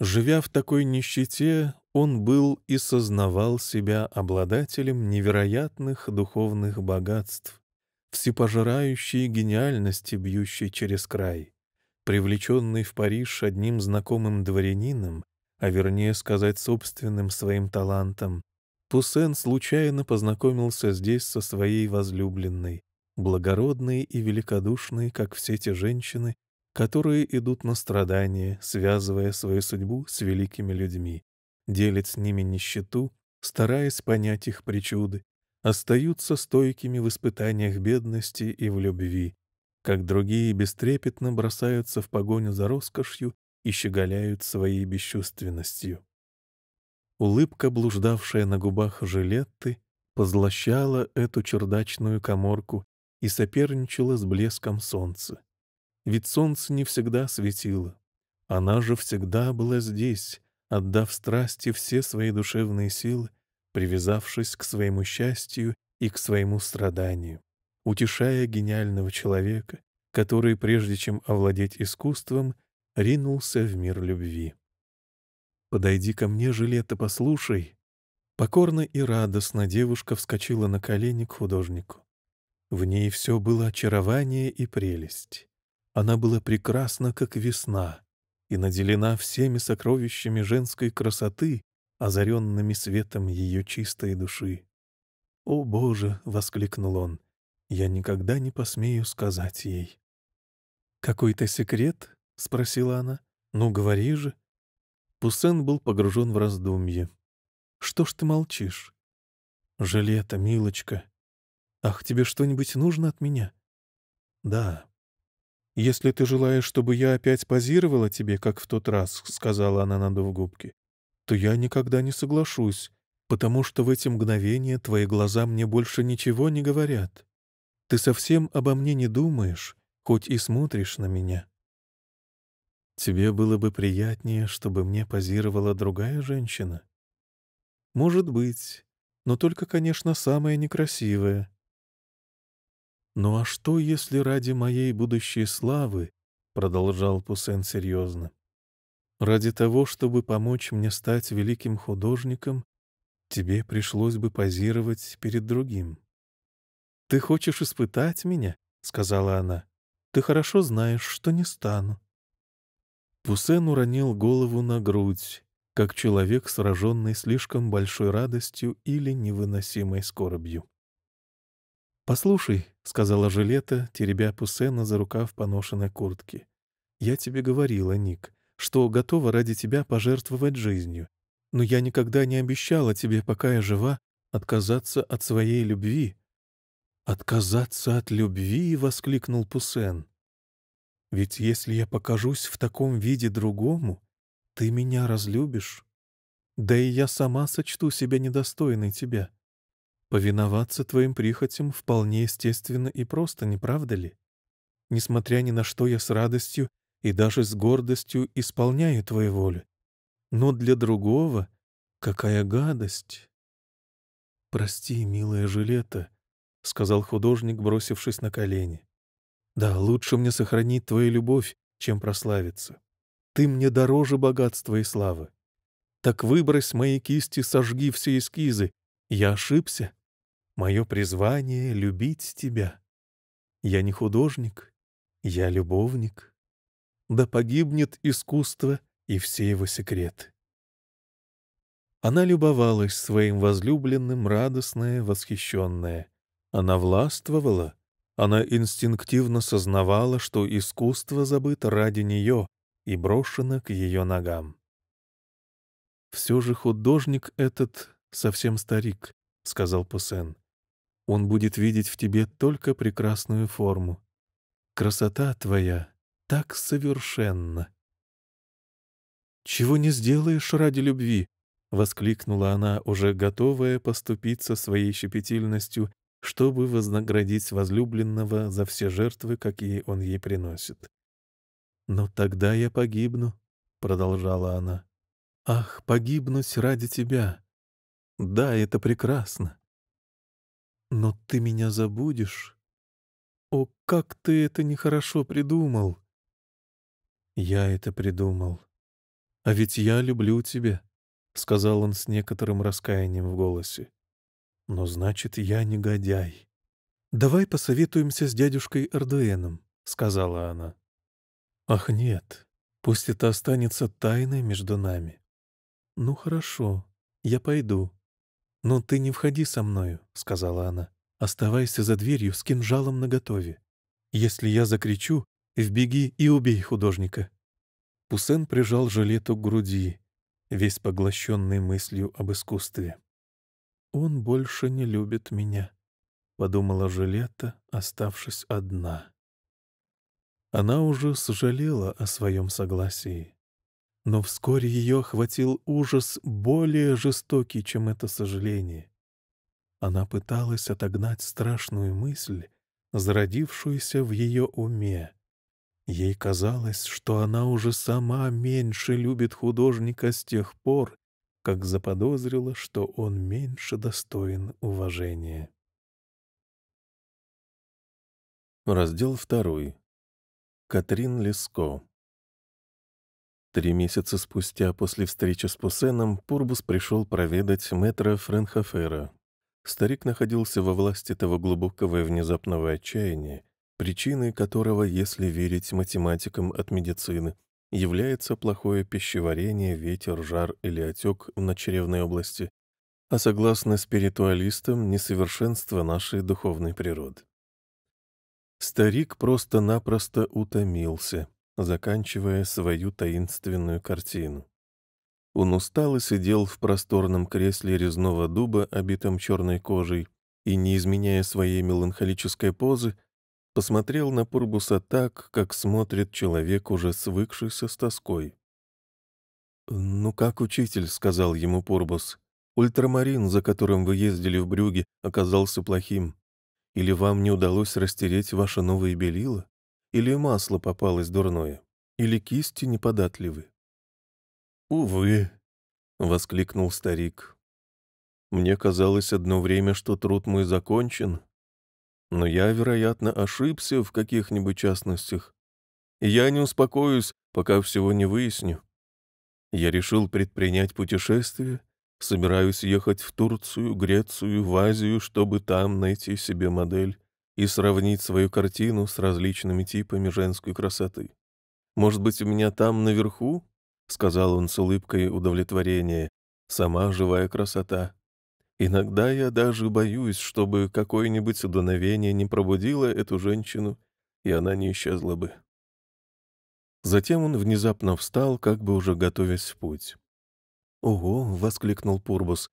Живя в такой нищете, он был и сознавал себя обладателем невероятных духовных богатств, всепожирающей гениальности, бьющей через край. Привлеченный в Париж одним знакомым дворянином, а вернее сказать собственным своим талантом, Пуссен случайно познакомился здесь со своей возлюбленной, благородной и великодушной, как все те женщины, которые идут на страдания, связывая свою судьбу с великими людьми, делят с ними нищету, стараясь понять их причуды, остаются стойкими в испытаниях бедности и в любви, как другие бестрепетно бросаются в погоню за роскошью и щеголяют своей бесчувственностью. Улыбка, блуждавшая на губах жилетты, позлощала эту чердачную коморку и соперничала с блеском солнца ведь солнце не всегда светило. Она же всегда была здесь, отдав страсти все свои душевные силы, привязавшись к своему счастью и к своему страданию, утешая гениального человека, который, прежде чем овладеть искусством, ринулся в мир любви. «Подойди ко мне, Жилета, послушай!» Покорно и радостно девушка вскочила на колени к художнику. В ней все было очарование и прелесть. Она была прекрасна, как весна, и наделена всеми сокровищами женской красоты, озаренными светом ее чистой души. «О, Боже!» — воскликнул он. «Я никогда не посмею сказать ей». «Какой-то секрет?» — спросила она. «Ну, говори же». Пуссен был погружен в раздумье. «Что ж ты молчишь?» «Жилета, милочка! Ах, тебе что-нибудь нужно от меня?» «Да, «Если ты желаешь, чтобы я опять позировала тебе, как в тот раз», — сказала она, надув губки, — «то я никогда не соглашусь, потому что в эти мгновения твои глаза мне больше ничего не говорят. Ты совсем обо мне не думаешь, хоть и смотришь на меня». «Тебе было бы приятнее, чтобы мне позировала другая женщина?» «Может быть, но только, конечно, самая некрасивая», «Ну а что, если ради моей будущей славы?» — продолжал Пусен серьезно. «Ради того, чтобы помочь мне стать великим художником, тебе пришлось бы позировать перед другим». «Ты хочешь испытать меня?» — сказала она. «Ты хорошо знаешь, что не стану». Пусен уронил голову на грудь, как человек, сраженный слишком большой радостью или невыносимой скорбью. «Послушай», — сказала Жилета, теребя Пуссена за рукав поношенной куртки. «Я тебе говорила, Ник, что готова ради тебя пожертвовать жизнью. Но я никогда не обещала тебе, пока я жива, отказаться от своей любви». «Отказаться от любви?» — воскликнул Пуссен. «Ведь если я покажусь в таком виде другому, ты меня разлюбишь. Да и я сама сочту себя недостойной тебя». Повиноваться твоим прихотям вполне естественно и просто, не правда ли? Несмотря ни на что, я с радостью и даже с гордостью исполняю твою волю. Но для другого какая гадость! «Прости, милая Жилета», — сказал художник, бросившись на колени. «Да, лучше мне сохранить твою любовь, чем прославиться. Ты мне дороже богатства и славы. Так выбрось с моей кисти, сожги все эскизы. Я ошибся?» Мое призвание — любить тебя. Я не художник, я любовник. Да погибнет искусство и все его секреты. Она любовалась своим возлюбленным, радостная, восхищенная. Она властвовала, она инстинктивно сознавала, что искусство забыто ради нее и брошено к ее ногам. «Все же художник этот совсем старик», — сказал Пуссен. Он будет видеть в тебе только прекрасную форму. Красота твоя так совершенна. «Чего не сделаешь ради любви?» — воскликнула она, уже готовая поступиться своей щепетильностью, чтобы вознаградить возлюбленного за все жертвы, какие он ей приносит. «Но тогда я погибну», — продолжала она. «Ах, погибнуть ради тебя! Да, это прекрасно. Но ты меня забудешь. О, как ты это нехорошо придумал. Я это придумал. А ведь я люблю тебя, — сказал он с некоторым раскаянием в голосе. Но значит, я негодяй. «Давай посоветуемся с дядюшкой Эрдуэном», — сказала она. «Ах, нет, пусть это останется тайной между нами». «Ну хорошо, я пойду», «Но ты не входи со мною», — сказала она. «Оставайся за дверью с кинжалом наготове. Если я закричу, вбеги и убей художника». Пусен прижал жилету к груди, весь поглощенный мыслью об искусстве. «Он больше не любит меня», — подумала жилета, оставшись одна. Она уже сожалела о своем согласии. Но вскоре ее охватил ужас более жестокий, чем это сожаление. Она пыталась отогнать страшную мысль, зародившуюся в ее уме. Ей казалось, что она уже сама меньше любит художника с тех пор, как заподозрила, что он меньше достоин уважения. Раздел второй. Катрин Леско. Три месяца спустя после встречи с Пусеном Пурбус пришел проведать мэтра Френхофера. Старик находился во власти того глубокого и внезапного отчаяния, причиной которого, если верить математикам от медицины, является плохое пищеварение, ветер, жар или отек на чревной области, а согласно спиритуалистам, несовершенство нашей духовной природы. Старик просто-напросто утомился, заканчивая свою таинственную картину. Он устал и сидел в просторном кресле резного дуба, обитом черной кожей, и, не изменяя своей меланхолической позы, посмотрел на Пурбуса так, как смотрит человек, уже свыкшийся с тоской. «Ну как, учитель?» — сказал ему Пурбус. «Ультрамарин, за которым вы ездили в Брюге, оказался плохим. Или вам не удалось растереть ваше новое белила?» Или масло попалось дурное, или кисти неподатливы. «Увы», — воскликнул старик. «Мне казалось одно время, что труд мой закончен, но я, вероятно, ошибся в каких-нибудь частностях, и я не успокоюсь, пока всего не выясню. Я решил предпринять путешествие, собираюсь ехать в Турцию, Грецию, в Азию, чтобы там найти себе модель и сравнить свою картину с различными типами женской красоты. «Может быть, у меня там наверху?» — сказал он с улыбкой удовлетворения. «Сама живая красота. Иногда я даже боюсь, чтобы какое-нибудь дуновение не пробудило эту женщину, и она не исчезла бы». Затем он внезапно встал, как бы уже готовясь в путь. «Ого!» — воскликнул Пурбус.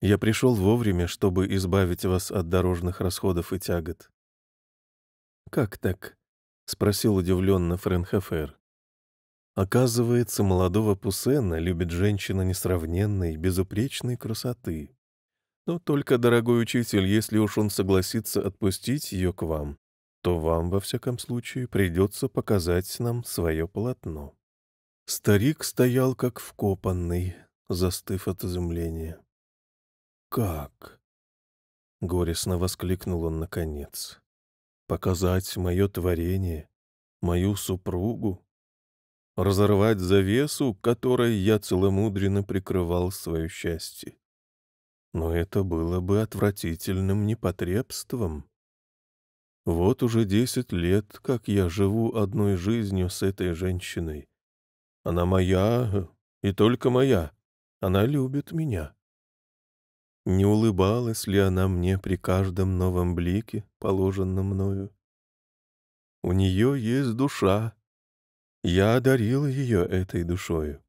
«Я пришел вовремя, чтобы избавить вас от дорожных расходов и тягот. «Как так?» — спросил удивленно Френхофер. Оказывается, молодого Пуссена любит женщина несравненной, безупречной красоты. Но только, дорогой учитель, если уж он согласится отпустить ее к вам, то вам, во всяком случае, придется показать нам свое полотно». Старик стоял как вкопанный, застыв от изумления. «Как?» — горестно воскликнул он наконец показать мое творение, мою супругу, разорвать завесу, которой я целомудренно прикрывал свое счастье. Но это было бы отвратительным непотребством. Вот уже десять лет, как я живу одной жизнью с этой женщиной. Она моя э, и только моя. Она любит меня. Не улыбалась ли она мне при каждом новом блике, положенном мною? У нее есть душа. Я одарил ее этой душою.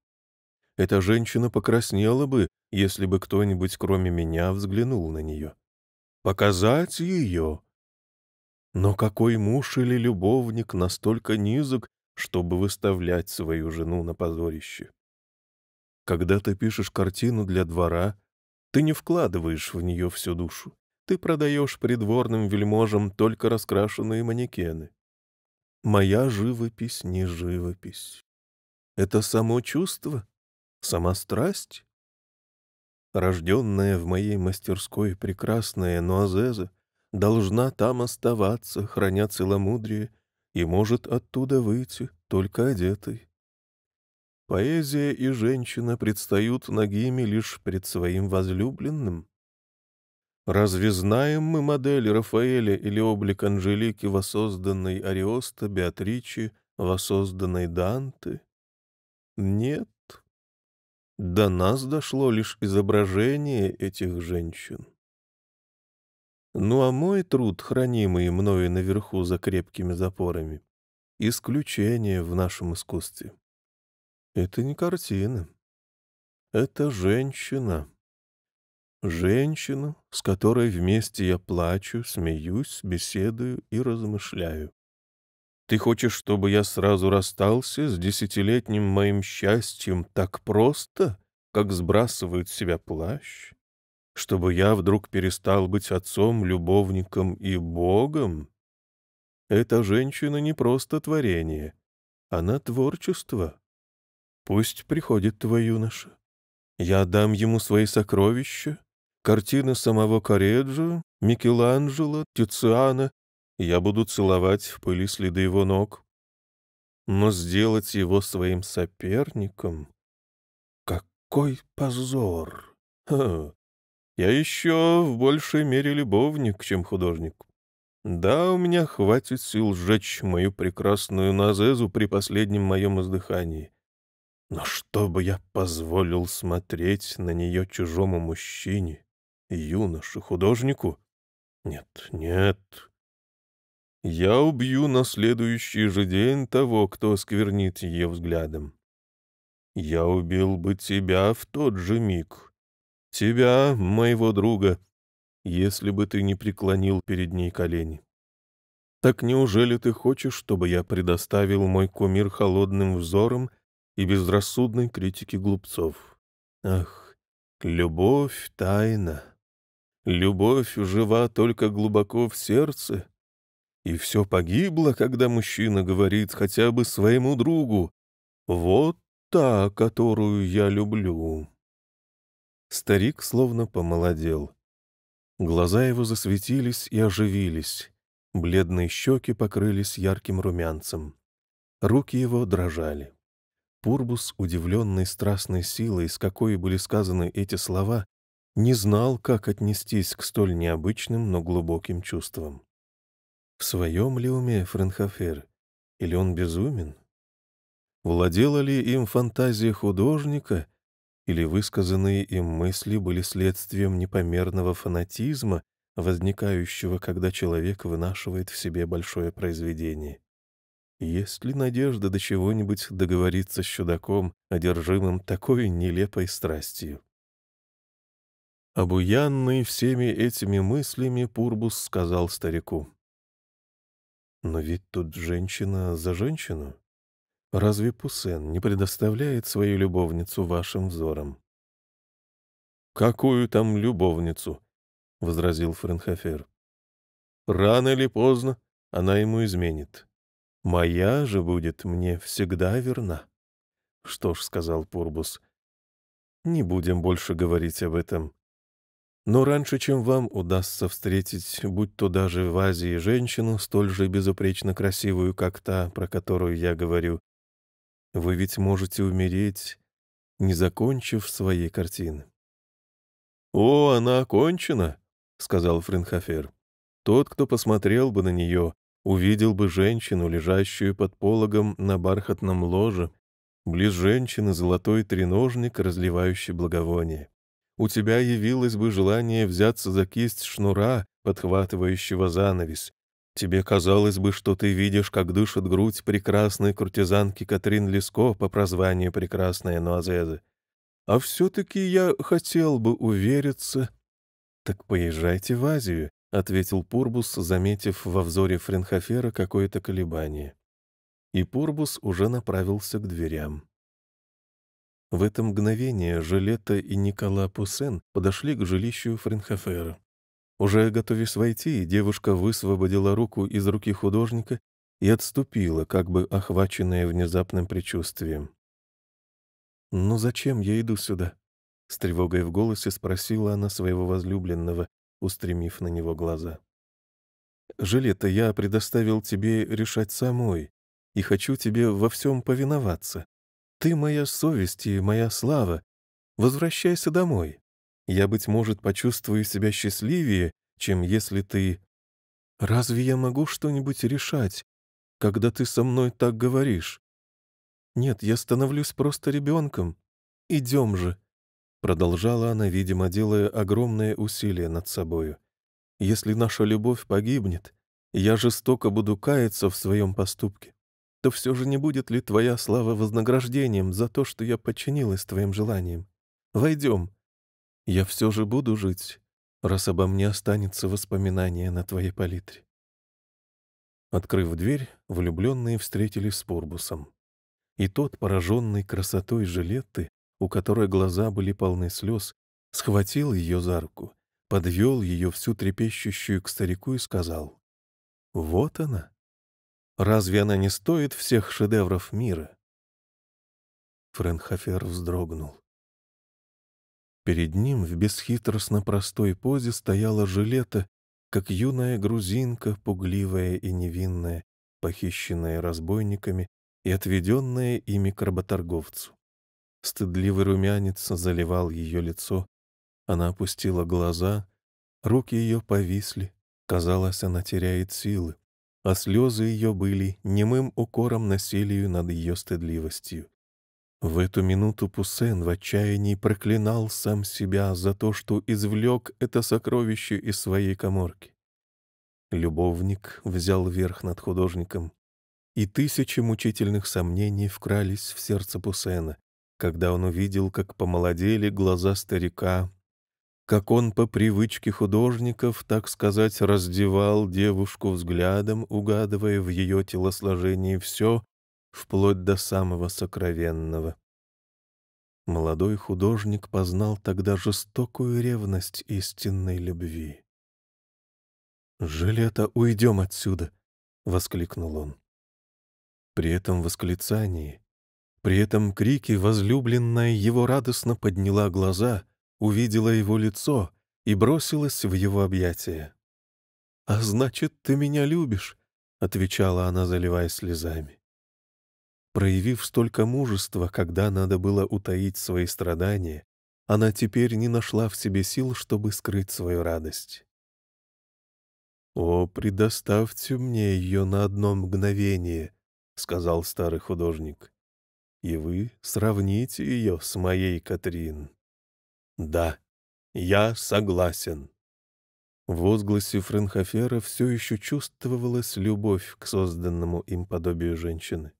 Эта женщина покраснела бы, если бы кто-нибудь кроме меня взглянул на нее. Показать ее. Но какой муж или любовник настолько низок, чтобы выставлять свою жену на позорище? Когда ты пишешь картину для двора — ты не вкладываешь в нее всю душу. Ты продаешь придворным вельможам только раскрашенные манекены. Моя живопись не живопись. Это само чувство, сама страсть. Рожденная в моей мастерской прекрасная Нуазеза должна там оставаться, храня целомудрие, и может оттуда выйти только одетой. Поэзия и женщина предстают нагими лишь пред своим возлюбленным. Разве знаем мы модель Рафаэля или облик Анжелики, воссозданной Ариоста, Беатричи, воссозданной Данты? Нет. До нас дошло лишь изображение этих женщин. Ну а мой труд, хранимый мною наверху за крепкими запорами, — исключение в нашем искусстве. Это не картина. Это женщина. Женщина, с которой вместе я плачу, смеюсь, беседую и размышляю. Ты хочешь, чтобы я сразу расстался с десятилетним моим счастьем так просто, как сбрасывают с себя плащ? Чтобы я вдруг перестал быть отцом, любовником и богом? Эта женщина не просто творение, она творчество. Пусть приходит твой юноша. Я отдам ему свои сокровища, картины самого Кореджо, Микеланджело, Тициана. Я буду целовать в пыли следы его ног. Но сделать его своим соперником... Какой позор! Ха. Я еще в большей мере любовник, чем художник. Да, у меня хватит сил сжечь мою прекрасную Назезу при последнем моем издыхании. Но чтобы я позволил смотреть на нее чужому мужчине, юноше, художнику? Нет, нет. Я убью на следующий же день того, кто осквернит ее взглядом. Я убил бы тебя в тот же миг. Тебя, моего друга, если бы ты не преклонил перед ней колени. Так неужели ты хочешь, чтобы я предоставил мой кумир холодным взором и безрассудной критики глупцов. Ах, любовь тайна. Любовь жива только глубоко в сердце. И все погибло, когда мужчина говорит хотя бы своему другу «Вот та, которую я люблю». Старик словно помолодел. Глаза его засветились и оживились. Бледные щеки покрылись ярким румянцем. Руки его дрожали. Пурбус, удивленный страстной силой, с какой были сказаны эти слова, не знал, как отнестись к столь необычным, но глубоким чувствам. В своем ли уме Френхофер? Или он безумен? Владела ли им фантазия художника, или высказанные им мысли были следствием непомерного фанатизма, возникающего, когда человек вынашивает в себе большое произведение? Есть ли надежда до чего-нибудь договориться с чудаком, одержимым такой нелепой страстью? Обуянный всеми этими мыслями, Пурбус сказал старику. «Но ведь тут женщина за женщину. Разве Пусен не предоставляет свою любовницу вашим взорам?» «Какую там любовницу?» — возразил Френхофер. «Рано или поздно она ему изменит. Моя же будет мне всегда верна. Что ж, сказал Пурбус, не будем больше говорить об этом. Но раньше, чем вам удастся встретить, будь то даже в Азии женщину, столь же безупречно красивую, как та, про которую я говорю, вы ведь можете умереть, не закончив своей картины. «О, она окончена!» — сказал Френхофер. «Тот, кто посмотрел бы на нее, увидел бы женщину, лежащую под пологом на бархатном ложе. Близ женщины золотой треножник, разливающий благовоние. У тебя явилось бы желание взяться за кисть шнура, подхватывающего занавес. Тебе казалось бы, что ты видишь, как дышит грудь прекрасной куртизанки Катрин Леско по прозванию «Прекрасная Нуазеза». А все-таки я хотел бы увериться. Так поезжайте в Азию, — ответил Пурбус, заметив во взоре Френхофера какое-то колебание. И Пурбус уже направился к дверям. В это мгновение Жилета и Никола Пуссен подошли к жилищу Френхофера. Уже готовясь войти, девушка высвободила руку из руки художника и отступила, как бы охваченная внезапным предчувствием. «Ну зачем я иду сюда?» — с тревогой в голосе спросила она своего возлюбленного, устремив на него глаза. «Жилета, я предоставил тебе решать самой, и хочу тебе во всем повиноваться. Ты моя совесть и моя слава. Возвращайся домой. Я, быть может, почувствую себя счастливее, чем если ты... Разве я могу что-нибудь решать, когда ты со мной так говоришь? Нет, я становлюсь просто ребенком. Идем же». Продолжала она, видимо, делая огромные усилия над собою. «Если наша любовь погибнет, я жестоко буду каяться в своем поступке, то все же не будет ли твоя слава вознаграждением за то, что я подчинилась твоим желаниям? Войдем. Я все же буду жить, раз обо мне останется воспоминание на твоей палитре». Открыв дверь, влюбленные встретились с Порбусом. И тот, пораженный красотой жилеты, у которой глаза были полны слез, схватил ее за руку, подвел ее всю трепещущую к старику и сказал, «Вот она! Разве она не стоит всех шедевров мира?» Френхофер вздрогнул. Перед ним в бесхитростно простой позе стояла жилета, как юная грузинка, пугливая и невинная, похищенная разбойниками и отведенная ими к работорговцу. Стыдливый румянец заливал ее лицо. Она опустила глаза, руки ее повисли. Казалось, она теряет силы, а слезы ее были немым укором насилию над ее стыдливостью. В эту минуту Пуссен в отчаянии проклинал сам себя за то, что извлек это сокровище из своей коморки. Любовник взял верх над художником, и тысячи мучительных сомнений вкрались в сердце Пуссена, когда он увидел, как помолодели глаза старика, как он по привычке художников, так сказать, раздевал девушку взглядом, угадывая в ее телосложении все, вплоть до самого сокровенного. Молодой художник познал тогда жестокую ревность истинной любви. «Жилета, уйдем отсюда!» — воскликнул он. При этом восклицании при этом крике возлюбленная его радостно подняла глаза, увидела его лицо и бросилась в его объятия. «А значит, ты меня любишь», — отвечала она, заливая слезами. Проявив столько мужества, когда надо было утаить свои страдания, она теперь не нашла в себе сил, чтобы скрыть свою радость. «О, предоставьте мне ее на одно мгновение», — сказал старый художник и вы сравните ее с моей Катрин. Да, я согласен. В возгласе Френхофера все еще чувствовалась любовь к созданному им подобию женщины.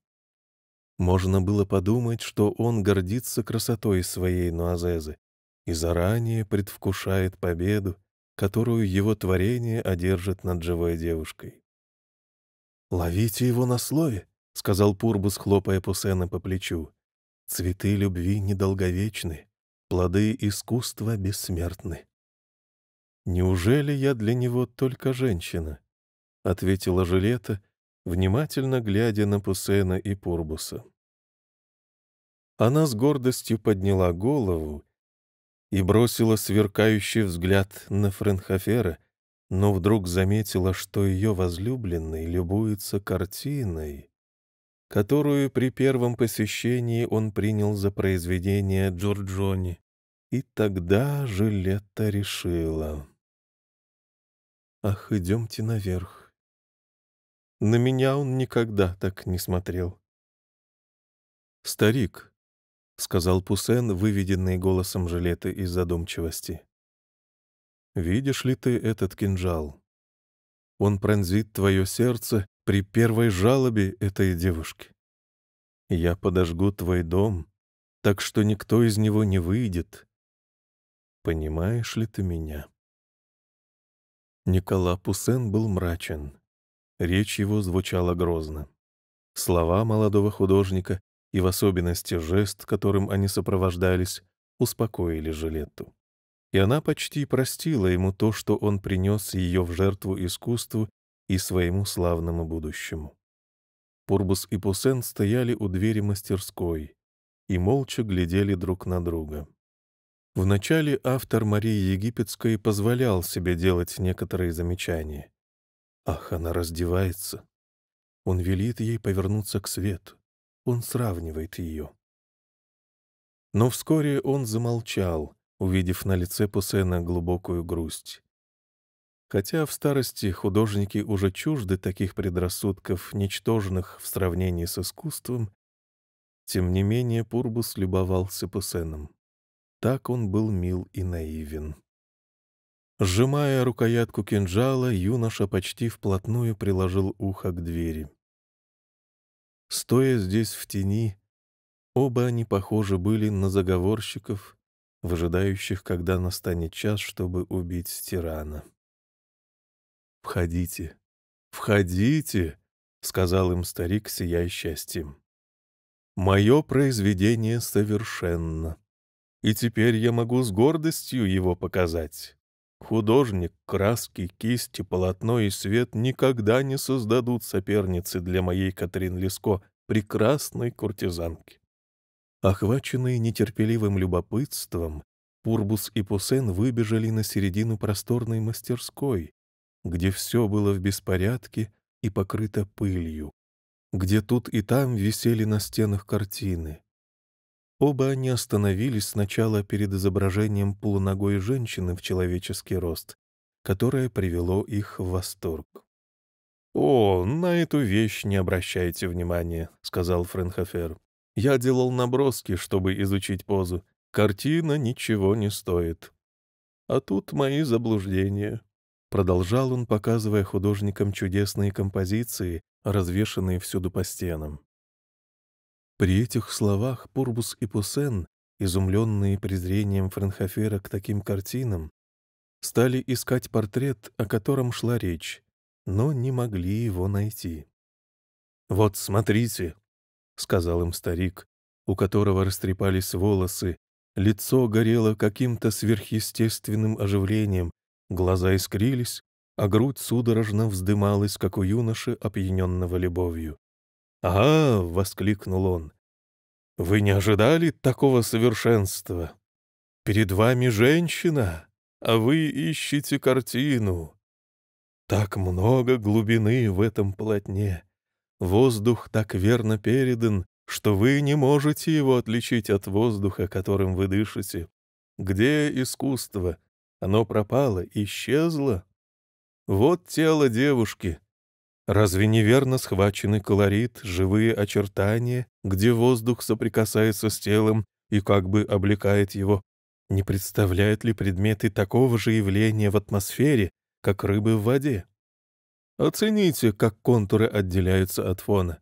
Можно было подумать, что он гордится красотой своей Нуазезы и заранее предвкушает победу, которую его творение одержит над живой девушкой. «Ловите его на слове!» — сказал Пурбус, хлопая Пусена по плечу. «Цветы любви недолговечны, плоды искусства бессмертны». «Неужели я для него только женщина?» — ответила Жилета, внимательно глядя на Пусена и Пурбуса. Она с гордостью подняла голову и бросила сверкающий взгляд на Френхофера, но вдруг заметила, что ее возлюбленный любуется картиной, которую при первом посещении он принял за произведение Джорджони. И тогда Жилетта решила. «Ах, идемте наверх». На меня он никогда так не смотрел. «Старик», — сказал Пусен, выведенный голосом Жилеты из задумчивости. «Видишь ли ты этот кинжал? Он пронзит твое сердце при первой жалобе этой девушки. Я подожгу твой дом, так что никто из него не выйдет. Понимаешь ли ты меня? Никола Пусен был мрачен. Речь его звучала грозно. Слова молодого художника и в особенности жест, которым они сопровождались, успокоили Жилетту. И она почти простила ему то, что он принес ее в жертву искусству и своему славному будущему. Пурбус и Пусен стояли у двери мастерской и молча глядели друг на друга. Вначале автор Марии Египетской позволял себе делать некоторые замечания. Ах, она раздевается. Он велит ей повернуться к свету. Он сравнивает ее. Но вскоре он замолчал, увидев на лице Пусена глубокую грусть. Хотя в старости художники уже чужды таких предрассудков, ничтожных в сравнении с искусством, тем не менее Пурбус любовался Пусеном. Так он был мил и наивен. Сжимая рукоятку кинжала, юноша почти вплотную приложил ухо к двери. Стоя здесь в тени, оба они похожи были на заговорщиков, выжидающих, когда настанет час, чтобы убить тирана. «Входите, входите», — сказал им старик, сияя счастьем. «Мое произведение совершенно, и теперь я могу с гордостью его показать». Художник, краски, кисти, полотно и свет никогда не создадут соперницы для моей Катрин Леско, прекрасной куртизанки. Охваченные нетерпеливым любопытством, Пурбус и Пусен выбежали на середину просторной мастерской, где все было в беспорядке и покрыто пылью, где тут и там висели на стенах картины. Оба они остановились сначала перед изображением полуногой женщины в человеческий рост, которое привело их в восторг. «О, на эту вещь не обращайте внимания», — сказал Френхофер. «Я делал наброски, чтобы изучить позу. Картина ничего не стоит. А тут мои заблуждения». Продолжал он, показывая художникам чудесные композиции, развешанные всюду по стенам. При этих словах Пурбус и Пусен, изумленные презрением Франхофера к таким картинам, стали искать портрет, о котором шла речь, но не могли его найти. «Вот смотрите», — сказал им старик, у которого растрепались волосы, лицо горело каким-то сверхъестественным оживлением, Глаза искрились, а грудь судорожно вздымалась, как у юноши, опьяненного любовью. «Ага!» — воскликнул он. «Вы не ожидали такого совершенства? Перед вами женщина, а вы ищете картину. Так много глубины в этом полотне. Воздух так верно передан, что вы не можете его отличить от воздуха, которым вы дышите. Где искусство? Оно пропало, исчезло. Вот тело девушки. Разве неверно схваченный колорит, живые очертания, где воздух соприкасается с телом и как бы облекает его? Не представляют ли предметы такого же явления в атмосфере, как рыбы в воде? Оцените, как контуры отделяются от фона.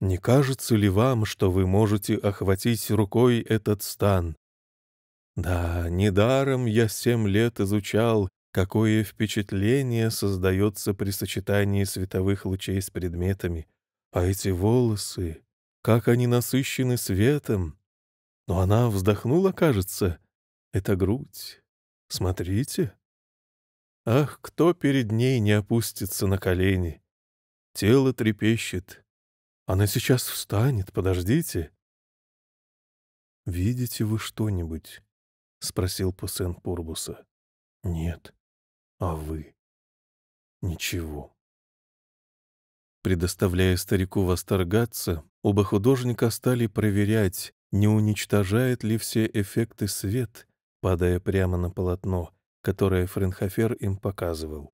Не кажется ли вам, что вы можете охватить рукой этот стан, да, недаром я семь лет изучал, какое впечатление создается при сочетании световых лучей с предметами. А эти волосы, как они насыщены светом. Но она вздохнула, кажется. Это грудь. Смотрите. Ах, кто перед ней не опустится на колени? Тело трепещет. Она сейчас встанет, подождите. Видите вы что-нибудь? — спросил Пуссен Пурбуса. «Нет. А вы?» «Ничего». Предоставляя старику восторгаться, оба художника стали проверять, не уничтожает ли все эффекты свет, падая прямо на полотно, которое Френхофер им показывал.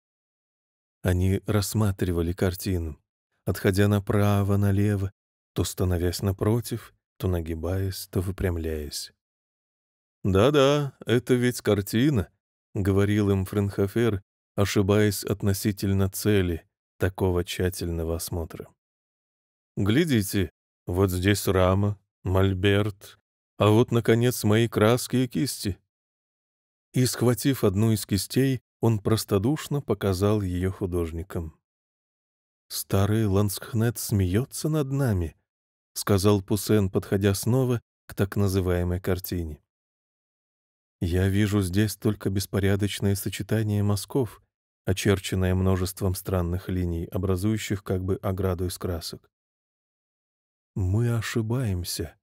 Они рассматривали картину, отходя направо, налево, то становясь напротив, то нагибаясь, то выпрямляясь. «Да-да, это ведь картина», — говорил им Френхофер, ошибаясь относительно цели такого тщательного осмотра. «Глядите, вот здесь рама, мольберт, а вот, наконец, мои краски и кисти». И, схватив одну из кистей, он простодушно показал ее художникам. «Старый Ланскхнет смеется над нами», — сказал Пусен, подходя снова к так называемой картине. Я вижу здесь только беспорядочное сочетание мазков, очерченное множеством странных линий, образующих как бы ограду из красок. «Мы ошибаемся».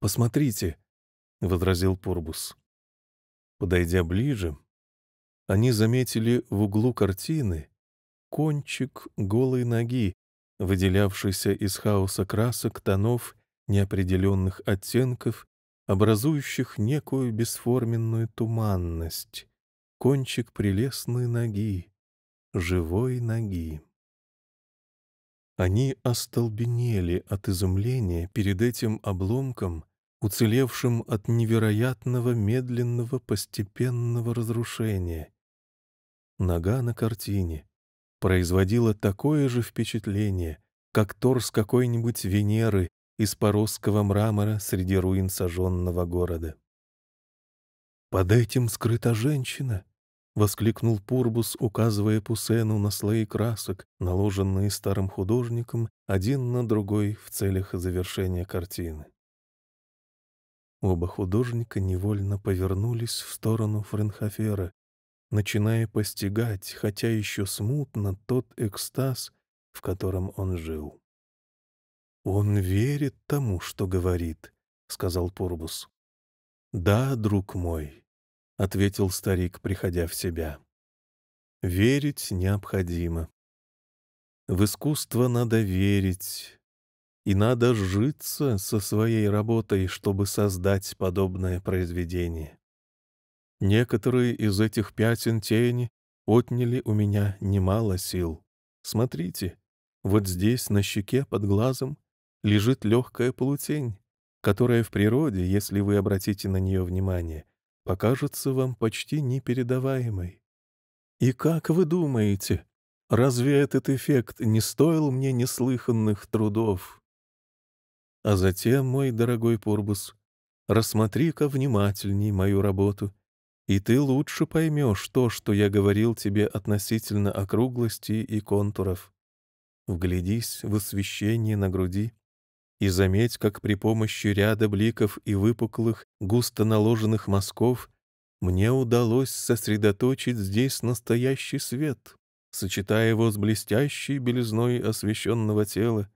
«Посмотрите», — возразил Пурбус, Подойдя ближе, они заметили в углу картины кончик голой ноги, выделявшийся из хаоса красок, тонов, неопределенных оттенков образующих некую бесформенную туманность, кончик прелестной ноги, живой ноги. Они остолбенели от изумления перед этим обломком, уцелевшим от невероятного медленного постепенного разрушения. Нога на картине производила такое же впечатление, как торс какой-нибудь Венеры из поросского мрамора среди руин сожженного города. «Под этим скрыта женщина!» — воскликнул Пурбус, указывая Пусену на слои красок, наложенные старым художником один на другой в целях завершения картины. Оба художника невольно повернулись в сторону Френхофера, начиная постигать, хотя еще смутно, тот экстаз, в котором он жил. «Он верит тому, что говорит», — сказал Турбус. «Да, друг мой», — ответил старик, приходя в себя. «Верить необходимо. В искусство надо верить, и надо сжиться со своей работой, чтобы создать подобное произведение. Некоторые из этих пятен тени отняли у меня немало сил. Смотрите, вот здесь, на щеке, под глазом, лежит легкая полутень, которая в природе, если вы обратите на нее внимание, покажется вам почти непередаваемой. И как вы думаете, разве этот эффект не стоил мне неслыханных трудов? А затем, мой дорогой Пурбус, рассмотри-ка внимательней мою работу, и ты лучше поймешь то, что я говорил тебе относительно округлости и контуров. Вглядись в освещение на груди и заметь, как при помощи ряда бликов и выпуклых, густо наложенных мазков мне удалось сосредоточить здесь настоящий свет, сочетая его с блестящей белизной освещенного тела,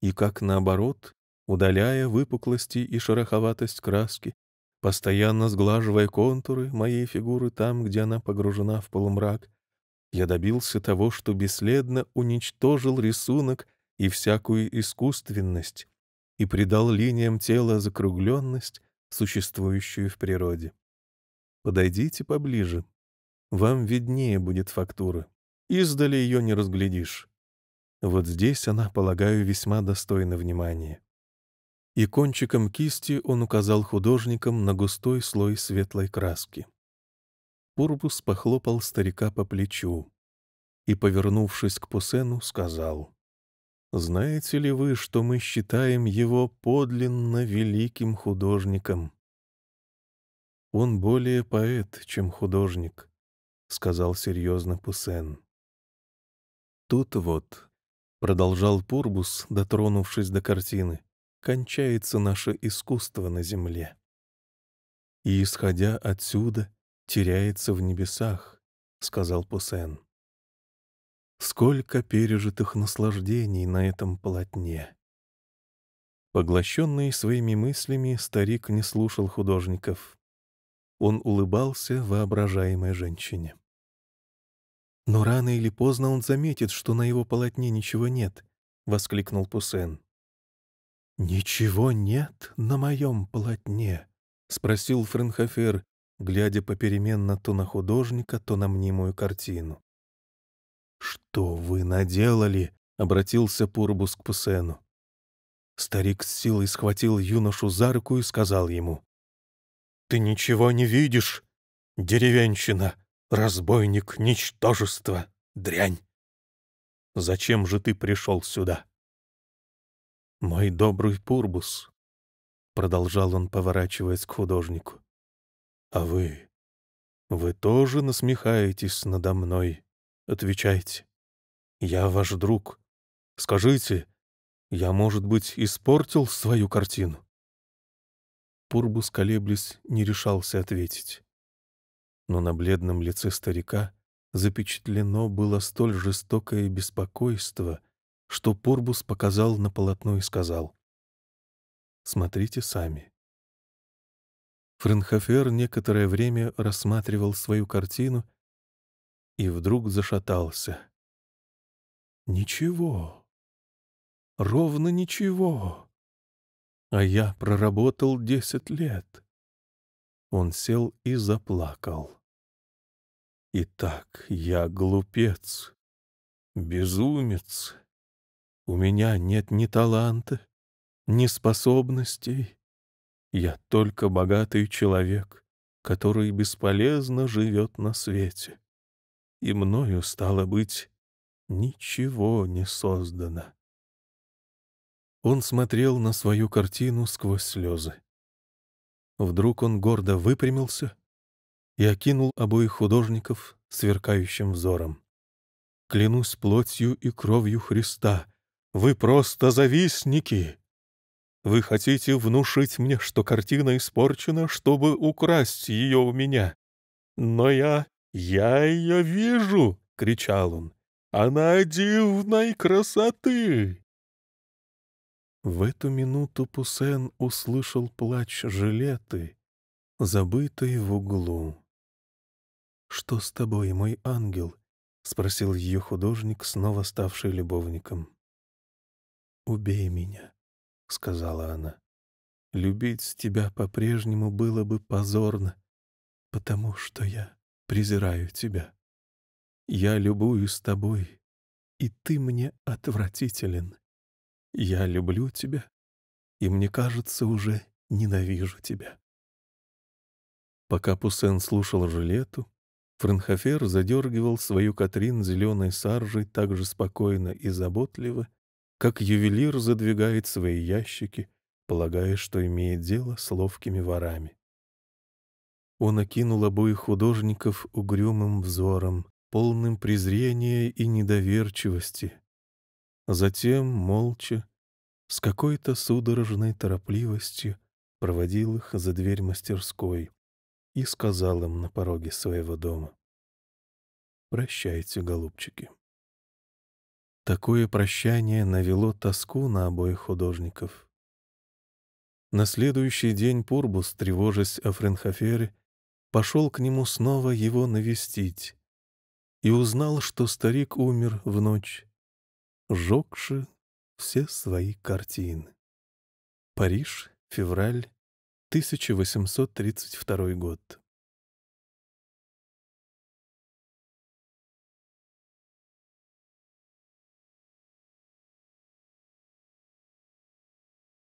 и как наоборот, удаляя выпуклости и шероховатость краски, постоянно сглаживая контуры моей фигуры там, где она погружена в полумрак, я добился того, что бесследно уничтожил рисунок — и всякую искусственность, и придал линиям тела закругленность, существующую в природе. Подойдите поближе. Вам виднее будет фактура. Издали ее не разглядишь. Вот здесь она, полагаю, весьма достойна внимания. И кончиком кисти он указал художникам на густой слой светлой краски. Пурбус похлопал старика по плечу и, повернувшись к Пусену, сказал — знаете ли вы, что мы считаем его подлинно великим художником? Он более поэт, чем художник, сказал серьезно Пусен. Тут вот, продолжал Пурбус, дотронувшись до картины, кончается наше искусство на земле. И исходя отсюда, теряется в небесах, сказал Пусен. Сколько пережитых наслаждений на этом полотне! Поглощенный своими мыслями, старик не слушал художников. Он улыбался воображаемой женщине. «Но рано или поздно он заметит, что на его полотне ничего нет», — воскликнул Пусен. «Ничего нет на моем полотне?» — спросил Френхофер, глядя попеременно то на художника, то на мнимую картину. «Что вы наделали?» — обратился Пурбус к Пусену. Старик с силой схватил юношу за руку и сказал ему. «Ты ничего не видишь, деревенщина, разбойник, ничтожество, дрянь! Зачем же ты пришел сюда?» «Мой добрый Пурбус», — продолжал он, поворачиваясь к художнику, — «а вы, вы тоже насмехаетесь надо мной?» Отвечайте. Я ваш друг. Скажите, я, может быть, испортил свою картину?» Пурбус, колеблясь, не решался ответить. Но на бледном лице старика запечатлено было столь жестокое беспокойство, что Пурбус показал на полотно и сказал «Смотрите сами». Френхофер некоторое время рассматривал свою картину и вдруг зашатался. Ничего. Ровно ничего. А я проработал десять лет. Он сел и заплакал. Итак, я глупец, безумец. У меня нет ни таланта, ни способностей. Я только богатый человек, который бесполезно живет на свете и мною, стало быть, ничего не создано. Он смотрел на свою картину сквозь слезы. Вдруг он гордо выпрямился и окинул обоих художников сверкающим взором. «Клянусь плотью и кровью Христа, вы просто завистники! Вы хотите внушить мне, что картина испорчена, чтобы украсть ее у меня, но я «Я ее вижу!» — кричал он. «Она дивной красоты!» В эту минуту Пусен услышал плач жилеты, забытой в углу. «Что с тобой, мой ангел?» — спросил ее художник, снова ставший любовником. «Убей меня», — сказала она. «Любить тебя по-прежнему было бы позорно, потому что я презираю тебя. Я любую с тобой, и ты мне отвратителен. Я люблю тебя, и мне кажется, уже ненавижу тебя. Пока Пуссен слушал жилету, Франхофер задергивал свою Катрин зеленой саржей так же спокойно и заботливо, как ювелир задвигает свои ящики, полагая, что имеет дело с ловкими ворами. Он окинул обоих художников угрюмым взором, полным презрения и недоверчивости. Затем, молча, с какой-то судорожной торопливостью, проводил их за дверь мастерской и сказал им на пороге своего дома. «Прощайте, голубчики». Такое прощание навело тоску на обоих художников. На следующий день Пурбус, тревожась о Френхофере, пошел к нему снова его навестить и узнал, что старик умер в ночь, сжегши все свои картины. Париж, февраль 1832 год.